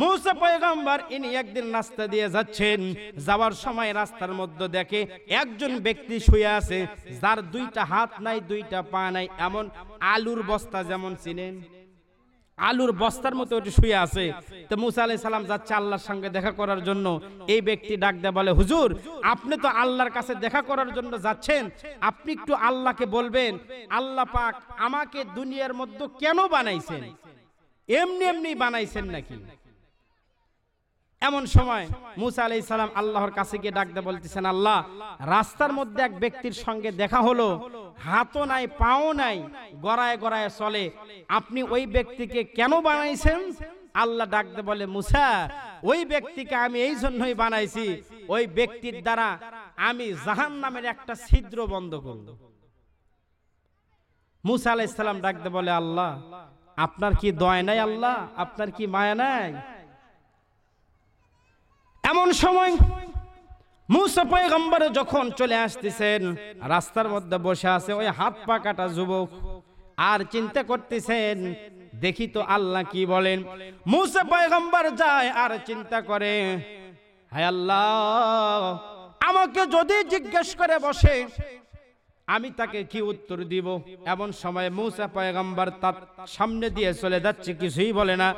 মৌসা পয়গম্বর ইনি একদিন রাস্তা দিয়ে যাচ্ছেন যাওয়ার সময় রাস্তার মধ্যে দেখে একজন ব্যক্তি শুয়ে আছে যার দুইটা হাত নাই দুইটা পা নাই এমন আলুর বস্তা যেমন চিনেন আলুর বস্তার মতো ওটি শুয়ে আছে তো মুসা আলাই সালাম যাচ্ছে আল্লাহর সঙ্গে দেখা করার জন্য এই ব্যক্তি ডাক দেয় বলে হুজুর আপনি তো আল্লাহর কাছে দেখা করার জন্য যাচ্ছেন আপনি একটু আল্লাহকে বলবেন আল্লাহ পাক আমাকে দুনিয়ার মধ্যে কেন বানাইছেন এমনি এমনি বানাইছেন নাকি এমন সময় মুসা আলাই সালাম আল্লাহর কাছে গিয়ে ডাকতে বলতেছেন আল্লাহ রাস্তার মধ্যে এক ব্যক্তির সঙ্গে দেখা হলো হাতও নাই পাও নাই গড়ায় গড়ায় চলে আপনি ওই ব্যক্তিকে কেন বানাইছেন আল্লাহ ডাকতে বলে মুসা ওই ব্যক্তিকে আমি এই জন্যই বানাইছি ওই ব্যক্তির দ্বারা আমি জাহান নামের একটা ছিদ্র বন্ধ করব মুসা সালাম ডাকতে বলে আল্লাহ আপনার কি দয় নাই আল্লাহ আপনার কি মায়া নাই এমন সময় মুসা পয়গম্বর যখন চলে আসতেছেন রাস্তার মধ্যে বসে আছে ওই হাত পা কাটা যুবক আর চিন্তা করতেছেন দেখি তো আল্লাহ কি বলেন মুসা পয়গম্বর যায় আর চিন্তা করে হায় আল্লাহ আমাকে যদি জিজ্ঞেস করে বসে আমি তাকে কি উত্তর দিব এমন সময় মুসা পয়গম্বর তার সামনে দিয়ে চলে যাচ্ছে কিছুই বলে না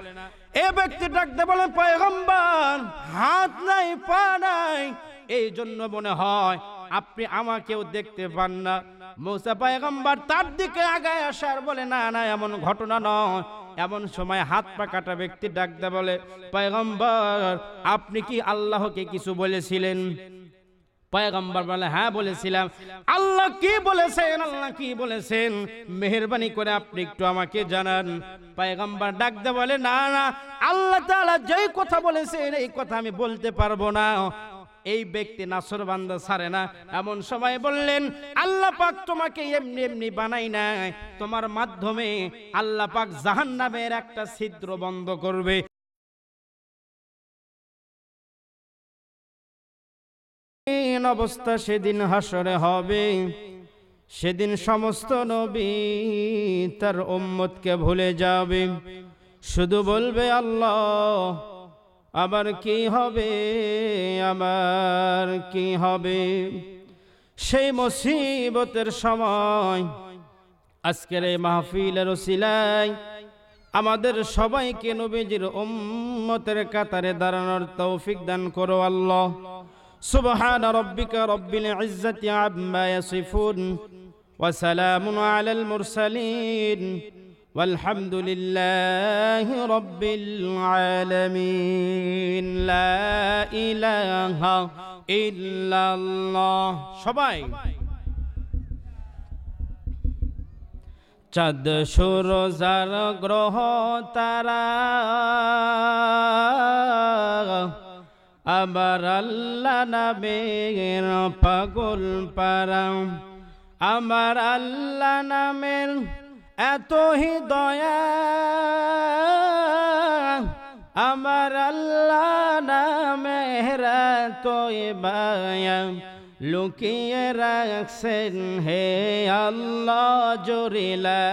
এ ব্যক্তি ডাকতে বলে পয়গম্বর হাত নাই পা নাই এই জন্য মনে হয় আপনি আমাকেও দেখতে পান না মৌসা পায়গম্বার তার দিকে আগায় আসার বলে না না এমন ঘটনা নয় এমন সময় হাত পা কাটা ব্যক্তি ডাকতে বলে পয়গম্বর আপনি কি আল্লাহকে কিছু বলেছিলেন পয়গম্বর বলে হ্যাঁ বলেছিলাম আল্লাহ কি বলেছেন আল্লাহ কি বলেছেন মেহরবানি করে আপনি একটু আমাকে জানান পয়গম্বর ডাকতে বলে না না আল্লাহ তাআলা যেই কথা বলেছেন এই কথা আমি বলতে পারবো না এই ব্যক্তি নাসর বান্দা ছাড়ে না এমন সময় বললেন আল্লাহ পাক তোমাকে এমনি এমনি বানাই নাই তোমার মাধ্যমে আল্লাহ পাক জাহান্নামের একটা ছিদ্র বন্ধ করবে অবস্থা সেদিন হাসরে হবে সেদিন সমস্ত নবী তার উম্মতকে ভুলে যাবে শুধু বলবে আল্লাহ আবার কি হবে আবার কি হবে সেই মুসিবতের সময় আজকের এই মাহফিলের ওসিলায় আমাদের সবাইকে নবীজির উম্মতের কাতারে দাঁড়ানোর তৌফিক দান করো আল্লাহ سبحان ربك رب العزة عما يصفون وسلام على المرسلين والحمد لله رب العالمين لا إله إلا الله সবাই চাঁদ সূর্য গ্রহ তারা আমার আল্লাহ নামের পাগল পারাম আমার আল্লাহ নামের এত দয়া আমার আল্লাহ নামের তোই বায়াম লুকিয়ে রাখছেন হে আল্লাহ জোরিলা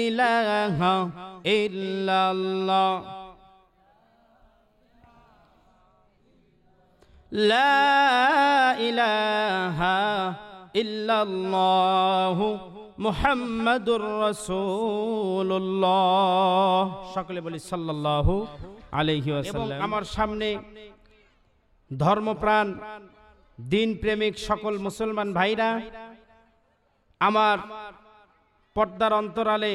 ইলাহ ইল্লাল্লাহ لا إله إلا الله محمد رسول الله সকলে বলি সাল্লাল্লাহু আলাইহি আমার সামনে ধর্মপ্রাণ দিন প্রেমিক সকল মুসলমান ভাইরা আমার পর্দার অন্তরালে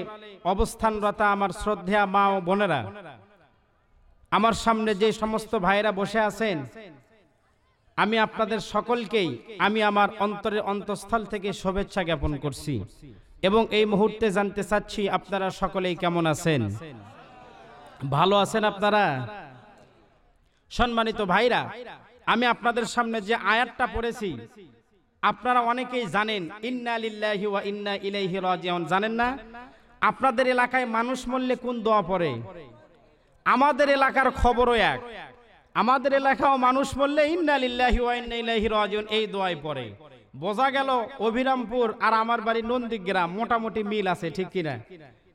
অবস্থানরত আমার শ্রদ্ধা মা ও বোনেরা আমার সামনে যে সমস্ত ভাইরা বসে আছেন আমি আপনাদের সকলকেই আমি আমার অন্তরের অন্তঃস্থল থেকে শুভেচ্ছা জ্ঞাপন করছি এবং এই মুহূর্তে জানতে চাচ্ছি আপনারা সকলেই কেমন আছেন ভালো আছেন আপনারা সম্মানিত ভাইরা আমি আপনাদের সামনে যে আয়াতটা পড়েছি আপনারা অনেকেই জানেন ইন্না লিল্লাহি ওয়া ইন্না ইলাইহি রাজিউন জানেন না আপনাদের এলাকায় মানুষ মরলে কোন দোয়া পড়ে আমাদের এলাকার খবরও এক আমাদের এলাকাও মানুষ বললে ইন্নালিল্লাহি এই দোয়াই পড়ে বোঝা গেল অভিরামপুর আর আমার বাড়ি গ্রাম মোটামুটি মিল আছে ঠিক কিনা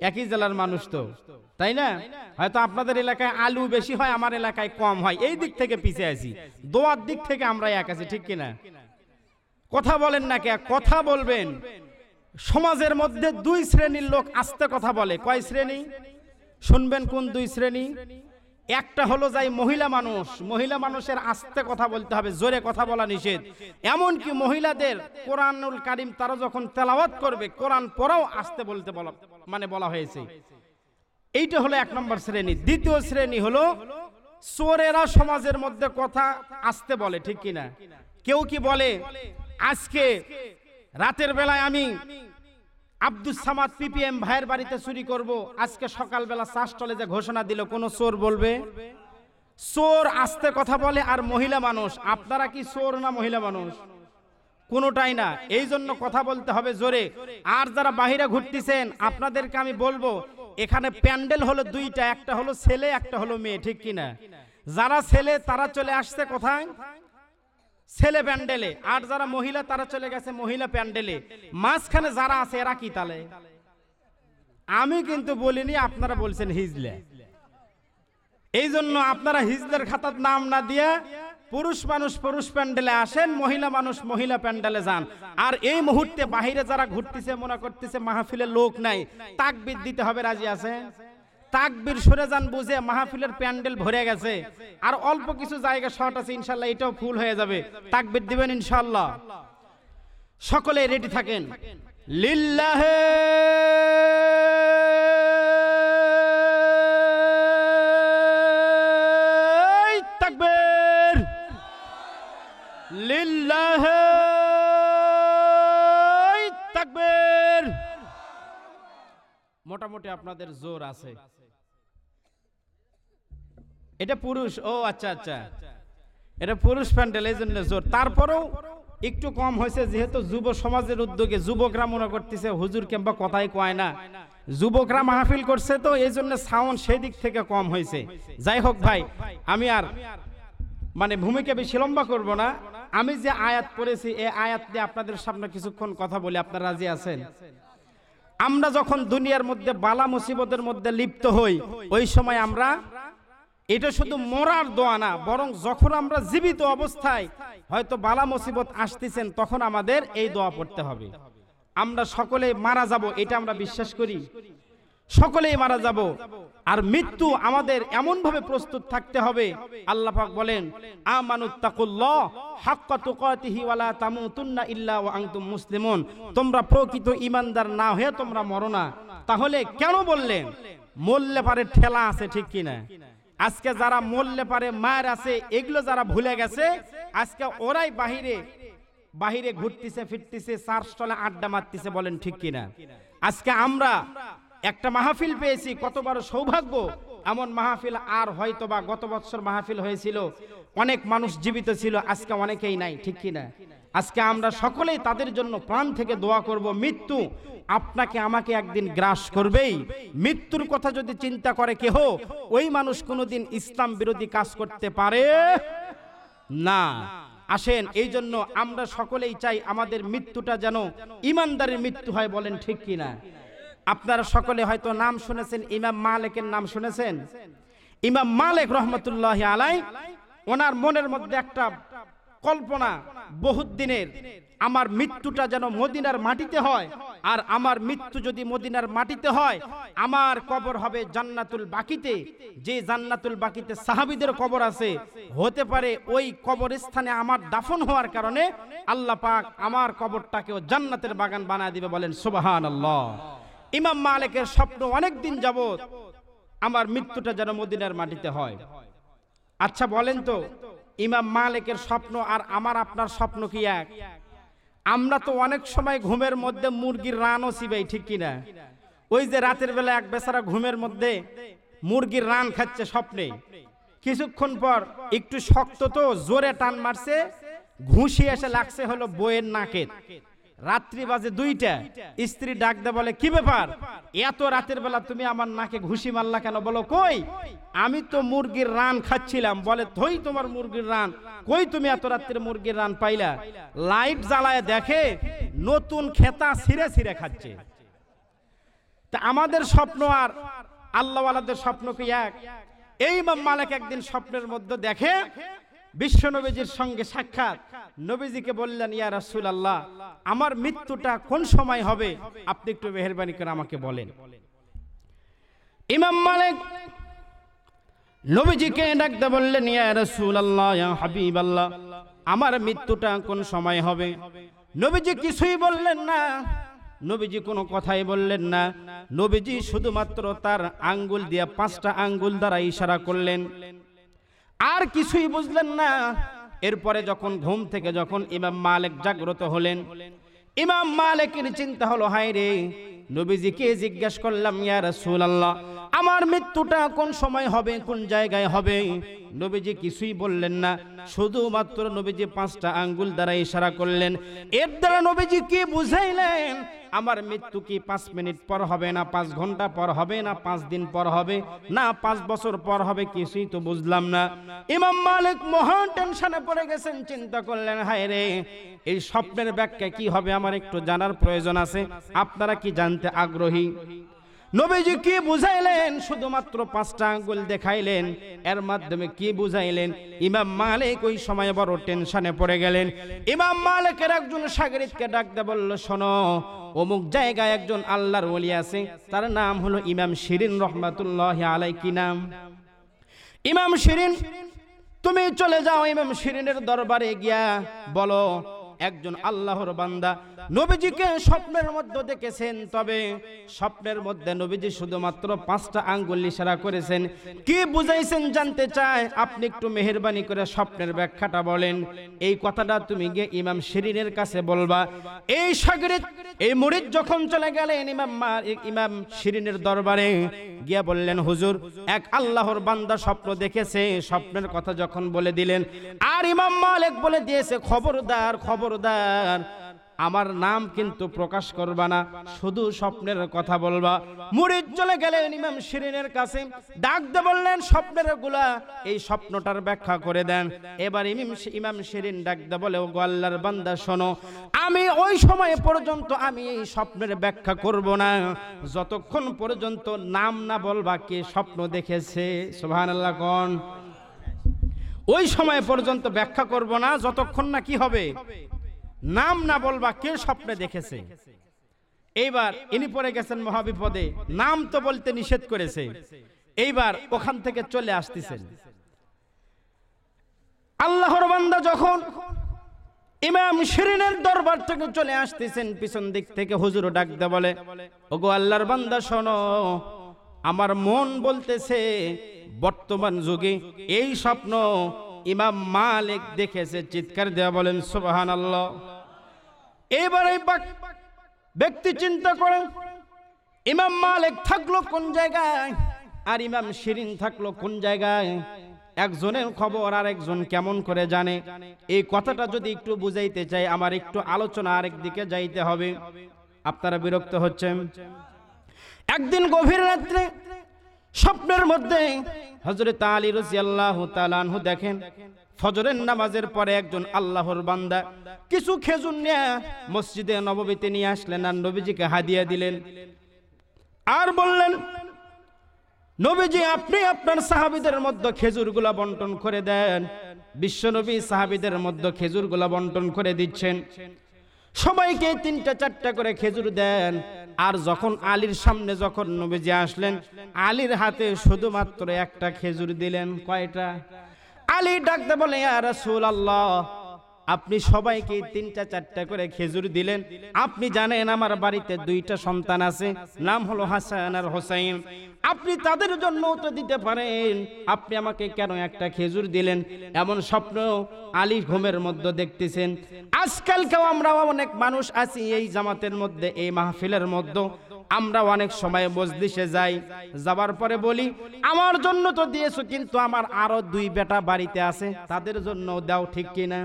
একই জেলার মানুষ তো তাই না হয়তো আপনাদের এলাকায় আলু বেশি হয় আমার এলাকায় কম হয় এই দিক থেকে পিছিয়ে আছি দোয়ার দিক থেকে আমরা এক আছি ঠিক কিনা কথা বলেন না কে কথা বলবেন সমাজের মধ্যে দুই শ্রেণীর লোক আস্তে কথা বলে কয় শ্রেণী শুনবেন কোন দুই শ্রেণী একটা হলো যাই মহিলা মানুষ মহিলা মানুষের আস্তে কথা বলতে হবে জোরে কথা বলা নিষেধ এমনকি মহিলাদের কোরআনুল কারিম তারা যখন তেলাওয়াত করবে কোরআন পড়াও আস্তে বলতে বলা মানে বলা হয়েছে এইটা হলো এক নম্বর শ্রেণী দ্বিতীয় শ্রেণী হলো চোরেরা সমাজের মধ্যে কথা আসতে বলে ঠিক কিনা কেউ কি বলে আজকে রাতের বেলায় আমি আব্দুল সামাদ পিপিএম ভাইয়ের বাড়িতে চুরি করব আজকে সকালবেলা চাষ স্টলে যে ঘোষণা দিল কোন চোর বলবে চোর আসতে কথা বলে আর মহিলা মানুষ আপনারা কি চোর না মহিলা মানুষ কোনোটাই না এই জন্য কথা বলতে হবে জোরে আর যারা বাহিরে ঘুরতেছেন আপনাদেরকে আমি বলবো এখানে প্যান্ডেল হলো দুইটা একটা হলো ছেলে একটা হলো মেয়ে ঠিক কিনা যারা ছেলে তারা চলে আসছে কোথায় ছেলে প্যান্ডেলে আর যারা মহিলা তারা চলে গেছে মহিলা প্যান্ডেলে মাঝখানে যারা আছে এরা কি তালে আমি কিন্তু বলিনি আপনারা বলছেন হিজলে এই জন্য আপনারা হিজলের খাতার নাম না দিয়ে পুরুষ মানুষ পুরুষ প্যান্ডেলে আসেন মহিলা মানুষ মহিলা প্যান্ডেলে যান আর এই মুহূর্তে বাহিরে যারা ঘুরতেছে মনে করতেছে মাহফিলে লোক নাই তাকবিদ দিতে হবে রাজি আছেন তাকবির সরে যান বুঝে মাহফিলের প্যান্ডেল ভরে গেছে আর অল্প কিছু জায়গা শর্ট আছে ইনশাল্লাহ এটাও ফুল হয়ে যাবে তাকবির দিবেন ইনশাল্লাহ সকলে রেডি থাকেন লিল্লাহে তাকবির লিল্লাহে মোটামুটি আপনাদের জোর আছে এটা পুরুষ ও আচ্ছা আচ্ছা এটা পুরুষ প্যান্ডেল এই জন্য জোর তারপরেও একটু কম হয়েছে যেহেতু যুব সমাজের উদ্যোগে যুবকরা মনে করতেছে হুজুর কিংবা কথাই কয় না যুবকরা মাহফিল করছে তো এই জন্য সাউন্ড সেই দিক থেকে কম হয়েছে যাই হোক ভাই আমি আর মানে ভূমিকা বেশি লম্বা করব না আমি যে আয়াত পড়েছি এই আয়াত দিয়ে আপনাদের সামনে কিছুক্ষণ কথা বলি আপনারা রাজি আছেন আমরা যখন দুনিয়ার মধ্যে বালা মুসিবতের মধ্যে লিপ্ত হই ওই সময় আমরা এটা শুধু মরার দোয়া না বরং যখন আমরা জীবিত অবস্থায় হয়তো বালা মুসিবত আসতেছেন তখন আমাদের এই দোয়া পড়তে হবে আমরা সকলে মারা যাব এটা আমরা বিশ্বাস করি সকলেই মারা যাব আর মৃত্যু আমাদের এমনভাবে প্রস্তুত থাকতে হবে আল্লাহ পাক বলেন আমানুত্তাকুল্লাহ হাক্কা তুকাতিহি ওয়ালা তামুতুন্না ইল্লা ওয়া আনতুম মুসলিমুন তোমরা প্রকৃত ইমানদার না হয়ে তোমরা মরো তাহলে কেন বললেন মরলে পারে ঠেলা আছে ঠিক কি না আজকে যারা মরলে পারে মায়ের আছে এগুলো যারা ভুলে গেছে আজকে ওরাই বাহিরে বাহিরে ঘুরতেছে ফিরতেছে চার স্টলে আড্ডা মারতেছে বলেন ঠিক কিনা আজকে আমরা একটা মাহফিল পেয়েছি কতবার সৌভাগ্য এমন মাহফিল আর হয়তো বা গত বছর মাহফিল হয়েছিল অনেক মানুষ জীবিত ছিল আজকে অনেকেই নাই ঠিক কিনা আজকে আমরা সকলেই তাদের জন্য প্রাণ থেকে দোয়া করব মৃত্যু আপনাকে আমাকে একদিন গ্রাস করবেই মৃত্যুর কথা যদি চিন্তা করে কেহ ওই মানুষ কোনোদিন ইসলাম বিরোধী কাজ করতে পারে না আসেন এই জন্য আমরা সকলেই চাই আমাদের মৃত্যুটা যেন ইমানদারের মৃত্যু হয় বলেন ঠিক কিনা আপনারা সকলে হয়তো নাম শুনেছেন ইমাম মালিকের নাম শুনেছেন ইমাম মালিক রহমতুল্লাহ আলাই ওনার মনের মধ্যে একটা কল্পনা বহুত দিনের আমার মৃত্যুটা যেন মদিনার মাটিতে হয় আর আমার মৃত্যু যদি মদিনার মাটিতে হয় আমার কবর হবে জান্নাতুল বাকিতে যে জান্নাতুল বাকিতে সাহাবিদের কবর আছে হতে পারে ওই স্থানে আমার দাফন হওয়ার কারণে আল্লাহ পাক আমার কবরটাকেও জান্নাতের বাগান বানায় দিবে বলেন সুবাহান আল্লাহ ইমাম মালিকের স্বপ্ন অনেক দিন যাবৎ আমার মৃত্যুটা যেন মদিনার মাটিতে হয় আচ্ছা বলেন তো ইমাম মালিকের স্বপ্ন আর আমার আপনার স্বপ্ন কি এক আমরা তো অনেক সময় ঘুমের মধ্যে মুরগির রানও চিবাই ঠিক কিনা ওই যে রাতের বেলা এক বেচারা ঘুমের মধ্যে মুরগির রান খাচ্ছে স্বপ্নে কিছুক্ষণ পর একটু শক্ত তো জোরে টান মারছে ঘুষি এসে লাগছে হলো বইয়ের নাকের রাত্রি বাজে দুইটা স্ত্রী ডাক দে বলে কি ব্যাপার এত রাতের বেলা তুমি আমার নাকে ঘুষি মারলা কেন বলো কই আমি তো মুরগির রান খাচ্ছিলাম বলে থই তোমার মুরগির রান কই তুমি এত রাত্রে মুরগির রান পাইলা লাইট জ্বালায় দেখে নতুন খেতা ছিঁড়ে ছিঁড়ে খাচ্ছে তা আমাদের স্বপ্ন আর আল্লাহওয়ালাদের স্বপ্ন কি এক এই মালিক একদিন স্বপ্নের মধ্যে দেখে বিশ্ব নবীজির সঙ্গে সাক্ষাৎ নবীজিকে বললেন ইয়া রাসুল আল্লাহ আমার মৃত্যুটা কোন সময় হবে আপনি একটু মেহরবানি করে আমাকে বলেন ইমাম মালিক নবীজিকে ডাকতে বললেন ইয়া রাসুল আল্লাহ ইয়া হাবিব আল্লাহ আমার মৃত্যুটা কোন সময় হবে নবীজি কিছুই বললেন না নবীজি কোনো কথাই বললেন না নবীজি শুধুমাত্র তার আঙ্গুল দিয়ে পাঁচটা আঙ্গুল দ্বারা ইশারা করলেন আর কিছুই বুঝলেন না এরপরে যখন ঘুম থেকে যখন ইমাম মালিক জাগ্রত হলেন ইমাম মালিকের চিন্তা হলো হাই রে নবীজিকে জিজ্ঞেস করলাম ইয়া রাসূলুল্লাহ আমার মৃত্যুটা কোন সময় হবে কোন জায়গায় হবে নবীজি কিছুই বললেন না শুধুমাত্র নবীজি পাঁচটা আঙ্গুল দ্বারা ইশারা করলেন এর দ্বারা নবীজি কি বুঝাইলেন আমার মৃত্যু কি পাঁচ মিনিট পর হবে না পাঁচ ঘন্টা পর হবে না পাঁচ দিন পর হবে না পাঁচ বছর পর হবে কিছুই তো বুঝলাম না ইমাম মালিক মহান টেনশনে পড়ে গেছেন চিন্তা করলেন হায় রে এই স্বপ্নের ব্যাখ্যা কি হবে আমার একটু জানার প্রয়োজন আছে আপনারা কি জানতে আগ্রহী নবীজি কি বুঝাইলেন শুধুমাত্র পাঁচটা আঙ্গুল দেখাইলেন এর মাধ্যমে কি বুঝাইলেন ইমাম মালিক ওই সময় বড় টেনশনে পড়ে গেলেন ইমাম মালিকের একজন সাগরিদকে ডাকতে বলল শোনো অমুক জায়গায় একজন আল্লাহর ওলি আছে তার নাম হলো ইমাম শিরিন রহমাতুল্লাহ আলাই কি নাম ইমাম শিরিন তুমি চলে যাও ইমাম শিরিনের দরবারে গিয়া বলো একজন আল্লাহর বান্দা নবীজিকে স্বপ্নের মধ্যে দেখেছেন তবে স্বপ্নের মধ্যে নবীজি শুধুমাত্র পাঁচটা আঙ্গুল ইশারা করেছেন কি বুঝাইছেন জানতে চায় আপনি একটু মেহরবানি করে স্বপ্নের ব্যাখ্যাটা বলেন এই কথাটা তুমি গিয়ে ইমাম শিরিনের কাছে বলবা এই সাগরিত এই মুরিদ যখন চলে গেলেন ইমাম মার ইমাম শিরিনের দরবারে গিয়া বললেন হুজুর এক আল্লাহর বান্দা স্বপ্ন দেখেছে স্বপ্নের কথা যখন বলে দিলেন আর ইমাম মালিক বলে দিয়েছে খবরদার খবরদার আমার নাম কিন্তু প্রকাশ করবা না শুধু স্বপ্নের কথা বলবা মুড়ির চলে গেলেন ইমাম শিরিনের কাছে ডাকতে বললেন স্বপ্নের গুলা এই স্বপ্নটার ব্যাখ্যা করে দেন এবার ইমাম ইমাম শিরিন ডাকতে বলে ও আল্লাহর বান্দা শোনো আমি ওই সময় পর্যন্ত আমি এই স্বপ্নের ব্যাখ্যা করব না যতক্ষণ পর্যন্ত নাম না বলবা কে স্বপ্ন দেখেছে সুবহানাল্লাহ কোন ওই সময় পর্যন্ত ব্যাখ্যা করব না যতক্ষণ না কি হবে নাম না বলবা কে স্বপ্নে দেখেছে এইবার ইনি পড়ে গেছেন মহাবিপদে নাম তো বলতে নিষেধ করেছে এইবার ওখান থেকে চলে আসতেছেন আল্লাহর বান্দা যখন ইমাম শিরিনের দরবার থেকে চলে আসতেছেন পিছন দিক থেকে হুজুর দে বলে ওগো আল্লাহর বান্দা শোনো আমার মন বলতেছে বর্তমান যুগে এই স্বপ্ন ইমাম মালিক দেখেছে চিৎকার দেওয়া বলেন সুবাহান আল্লাহ এইবার এই ব্যক্তি চিন্তা করেন ইমাম মালিক থাকলো কোন জায়গায় আর ইমাম শিরিন থাকলো কোন জায়গায় একজনের খবর আর একজন কেমন করে জানে এই কথাটা যদি একটু বুঝাইতে চাই আমার একটু আলোচনা আরেক দিকে যাইতে হবে আপনারা বিরক্ত হচ্ছেন একদিন গভীর রাত্রে স্বপ্নের মধ্যে হজরত আলী রসিয়াল্লাহ তালানহু দেখেন ফজরের নামাজের পরে একজন আল্লাহর বান্দা কিছু খেজুর নিয়ে মসজিদে নবমীতে নিয়ে আসলেন আর নবীজিকে হাদিয়া দিলেন আর বললেন নবীজি আপনি আপনার সাহাবিদের মধ্যে খেজুরগুলা বন্টন করে দেন বিশ্বনবী সাহাবিদের মধ্যে খেজুরগুলা বন্টন করে দিচ্ছেন সবাইকে তিনটা চারটা করে খেজুর দেন আর যখন আলীর সামনে যখন নবীজি আসলেন আলীর হাতে শুধুমাত্র একটা খেজুর দিলেন কয়টা আলী ডাকতে বলে আর রাসূলুল্লাহ আপনি সবাইকে তিনটা চারটা করে খেজুর দিলেন আপনি জানেন আমার বাড়িতে দুইটা সন্তান আছে নাম হলো হাসান আর হোসাইন আপনি তাদের জন্য তো দিতে পারেন আপনি আমাকে কেন একটা খেজুর দিলেন এমন স্বপ্ন আলী ঘুমের মধ্যে দেখতেছেন আজকালকেও আমরা অনেক মানুষ আছি এই জামাতের মধ্যে এই মাহফিলের মধ্যে আমরা অনেক সময় মজলিসে যাই যাবার পরে বলি আমার জন্য তো দিয়েছো কিন্তু আমার আরো দুই বেটা বাড়িতে আছে তাদের জন্য দাও ঠিক কিনা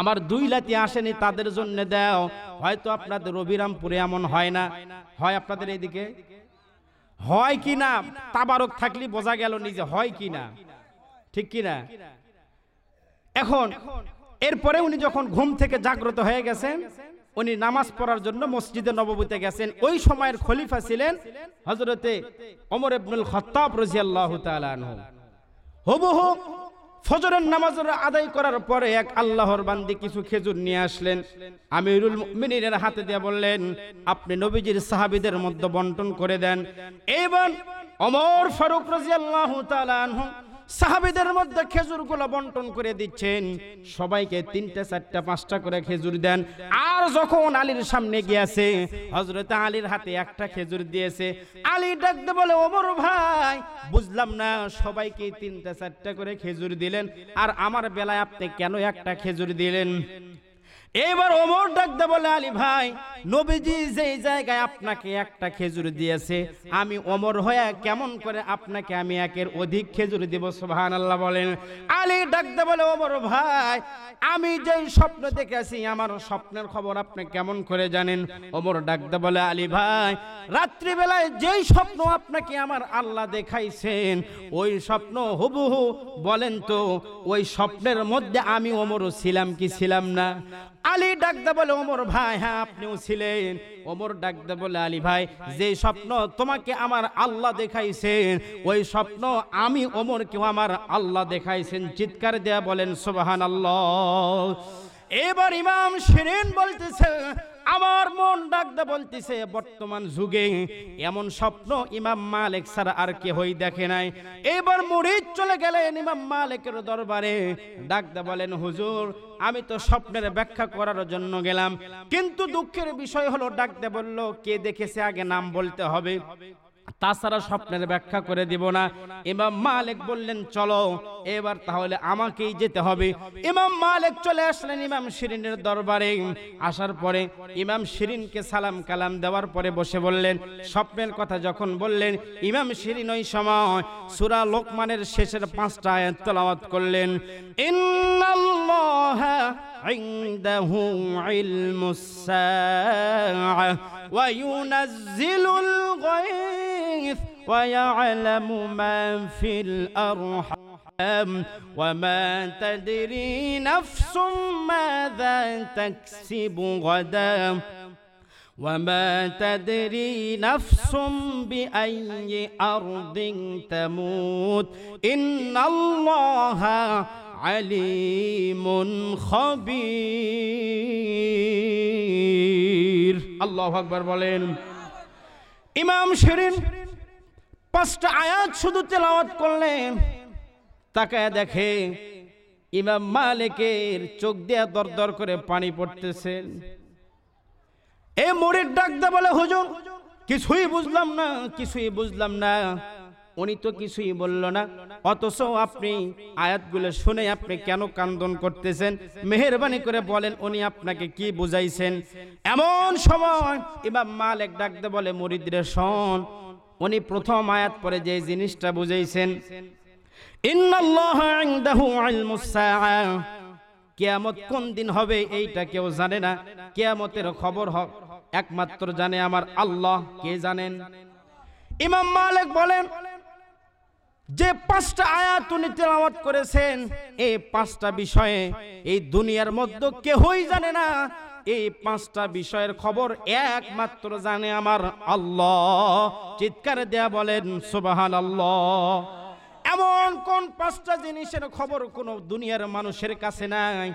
আমার দুই লাতি আসেনি তাদের জন্য দেও হয়তো আপনাদের রবিরামপুরে এমন হয় না হয় আপনাদের এইদিকে হয় কি না তাবারক থাকলে বোঝা গেল নিজে হয় কি না ঠিক কি না এখন এরপরে উনি যখন ঘুম থেকে জাগ্রত হয়ে গেছেন উনি নামাজ পড়ার জন্য মসজিদে নববীতে গেছেন ওই সময়ের খলিফা ছিলেন হজরতে অমর ইবনুল খত্তাব রাজিয়াল্লাহু তাআলা আনহু হুবহু ফজরের নামাজের আদায় করার পরে এক আল্লাহর বান্দি কিছু খেজুর নিয়ে আসলেন আমিরুল মিনিরের হাতে দিয়ে বললেন আপনি নবীজির সাহাবিদের মধ্যে বন্টন করে দেন এবার অমর ফারুক রাজি আল্লাহ তালাহ সাহাবিদের মধ্যে খেজুরগুলো বন্টন করে দিচ্ছেন সবাইকে তিনটা চারটা পাঁচটা করে খেজুর দেন আর যখন আলীর সামনে গিয়েছে হজরত আলীর হাতে একটা খেজুর দিয়েছে আলী ডাকতে বলে ওমর ভাই বুঝলাম না সবাইকে তিনটা চারটা করে খেজুর দিলেন আর আমার বেলায় আপনি কেন একটা খেজুর দিলেন এবার ওমর ডাকতে বলে আলী ভাই নবীজি যেই জায়গায় আপনাকে একটা খেজুর দিয়েছে আমি ওমর হয়ে কেমন করে আপনাকে আমি একের অধিক খেজুর দিব সোহান আল্লাহ বলেন আলী ডাকতে বলে ওমর ভাই আমি যেই স্বপ্ন দেখেছি আমার স্বপ্নের খবর আপনি কেমন করে জানেন ওমর ডাকতে বলে আলী ভাই রাত্রিবেলায় যেই স্বপ্ন আপনাকে আমার আল্লাহ দেখাইছেন ওই স্বপ্ন হুবহু বলেন তো ওই স্বপ্নের মধ্যে আমি ওমরও ছিলাম কি ছিলাম না আলী ডাকতে বলে ওমর ভাই হ্যাঁ আপনিও ছিলেন ওমর ডাকতে বলে আলী ভাই যে স্বপ্ন তোমাকে আমার আল্লাহ দেখাইছেন ওই স্বপ্ন আমি ওমরকেও আমার আল্লাহ দেখাইছেন চিৎকার দেয়া বলেন সুবাহান আল্লাহ এবার ইমাম শিরিন বলতেছে আমার মন ডাকতে বলতেছে বর্তমান যুগে এমন স্বপ্ন ইমাম মালিক সারা আর কে হই দেখে নাই এবার মুরিদ চলে গেলেন ইমাম মালিকের দরবারে ডাকতে বলেন হুজুর আমি তো স্বপ্নের ব্যাখ্যা করার জন্য গেলাম কিন্তু দুঃখের বিষয় হলো ডাকতে বলল কে দেখেছে আগে নাম বলতে হবে তাছাড়া স্বপ্নের ব্যাখ্যা করে দিব না ইমাম মালিক বললেন চলো এবার তাহলে আমাকেই যেতে হবে ইমাম মালিক চলে আসলেন ইমাম শিরিনের দরবারে আসার পরে ইমাম শিরিনকে সালাম কালাম দেওয়ার পরে বসে বললেন স্বপ্নের কথা যখন বললেন ইমাম শিরিন ওই সময় সুরা লোকমানের শেষের পাঁচটা আয়াত তেলাওয়াত করলেন ইন্নাল্লাহ عنده علم الساعة وينزل الغيث ويعلم ما في الأرحام وما تدري نفس ماذا تكسب غدا وما تدري نفس بأي أرض تموت إن الله আলিমুন খবির আল্লাহ আকবার বলেন ইমাম শিরিন পাঁচটা আয়াত শুধু তেলাওয়াত করলেন তাকে দেখে ইমাম মালিকের চোখ দিয়ে দরদর করে পানি পড়তেছেন এ মোড়ের ডাক দে বলে হুজুর কিছুই বুঝলাম না কিছুই বুঝলাম না উনি তো কিছুই বলল না অথচ আপনি আয়াতগুলো শুনে আপনি কেন কান্দন করতেছেন মেহরবানি করে বলেন উনি আপনাকে কি বুঝাইছেন এমন সময় ইমাম মালেক ডাকতে বলে মুরিদরে শোন উনি প্রথম আয়াত পরে যে জিনিসটা বুঝাইছেন কেয়ামত কোন দিন হবে এইটা কেউ জানে না কেয়ামতের খবর হক একমাত্র জানে আমার আল্লাহ কে জানেন ইমাম মালিক বলেন যে পাঁচটা আয়াত উনি তেলাওয়াত করেছেন এই পাঁচটা বিষয়ে এই দুনিয়ার মধ্যে কেহই জানে না এই পাঁচটা বিষয়ের খবর একমাত্র জানে আমার আল্লাহ চিৎকার দেয়া বলেন সুবাহান আল্লাহ এমন কোন পাঁচটা জিনিসের খবর কোন দুনিয়ার মানুষের কাছে নাই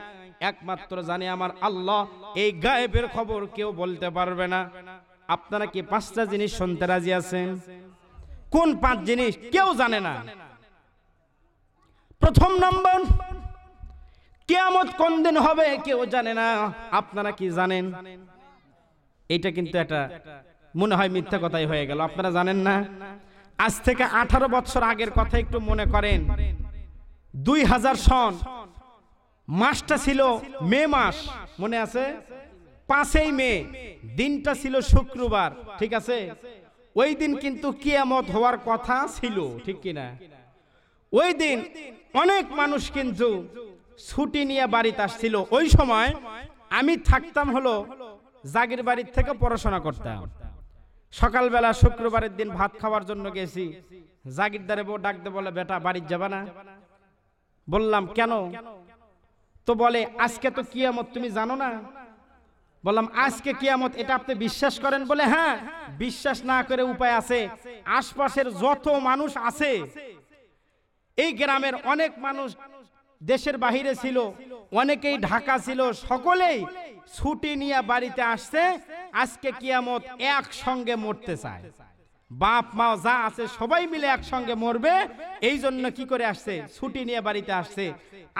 একমাত্র জানে আমার আল্লাহ এই গায়েবের খবর কেউ বলতে পারবে না আপনারা কি পাঁচটা জিনিস শুনতে রাজি আছেন কোন পাঁচ জিনিস কেউ জানে না প্রথম নম্বর কেয়ামত কোন দিন হবে কেউ জানে না আপনারা কি জানেন এটা কিন্তু একটা মনে হয় মিথ্যা কথাই হয়ে গেল আপনারা জানেন না আজ থেকে আঠারো বছর আগের কথা একটু মনে করেন দুই হাজার সন মাসটা ছিল মে মাস মনে আছে পাঁচই মে দিনটা ছিল শুক্রবার ঠিক আছে ওই দিন কিন্তু কিয়ামত হওয়ার কথা ছিল ঠিক কিনা ওই দিন অনেক মানুষ কিন্তু ছুটি নিয়ে বাড়িতে আসছিল ওই সময় আমি থাকতাম হলো জাগির বাড়ির থেকে পড়াশোনা করতাম সকালবেলা শুক্রবারের দিন ভাত খাওয়ার জন্য গেছি জাগিরদারে বউ ডাকতে বলে বেটা বাড়ির যাবা না বললাম কেন তো বলে আজকে তো কিয়ামত তুমি জানো না বললাম আজকে কিয়ামত এটা আপনি বিশ্বাস করেন বলে হ্যাঁ বিশ্বাস না করে উপায় আছে আশপাশের যত মানুষ আছে এই গ্রামের অনেক মানুষ দেশের বাহিরে ছিল অনেকেই ঢাকা ছিল সকলেই ছুটি নিয়ে বাড়িতে আসছে আজকে কিয়ামত একসঙ্গে মরতে চায় বাপ মা যা আছে সবাই মিলে একসঙ্গে মরবে এই জন্য কি করে আসছে ছুটি নিয়ে বাড়িতে আসছে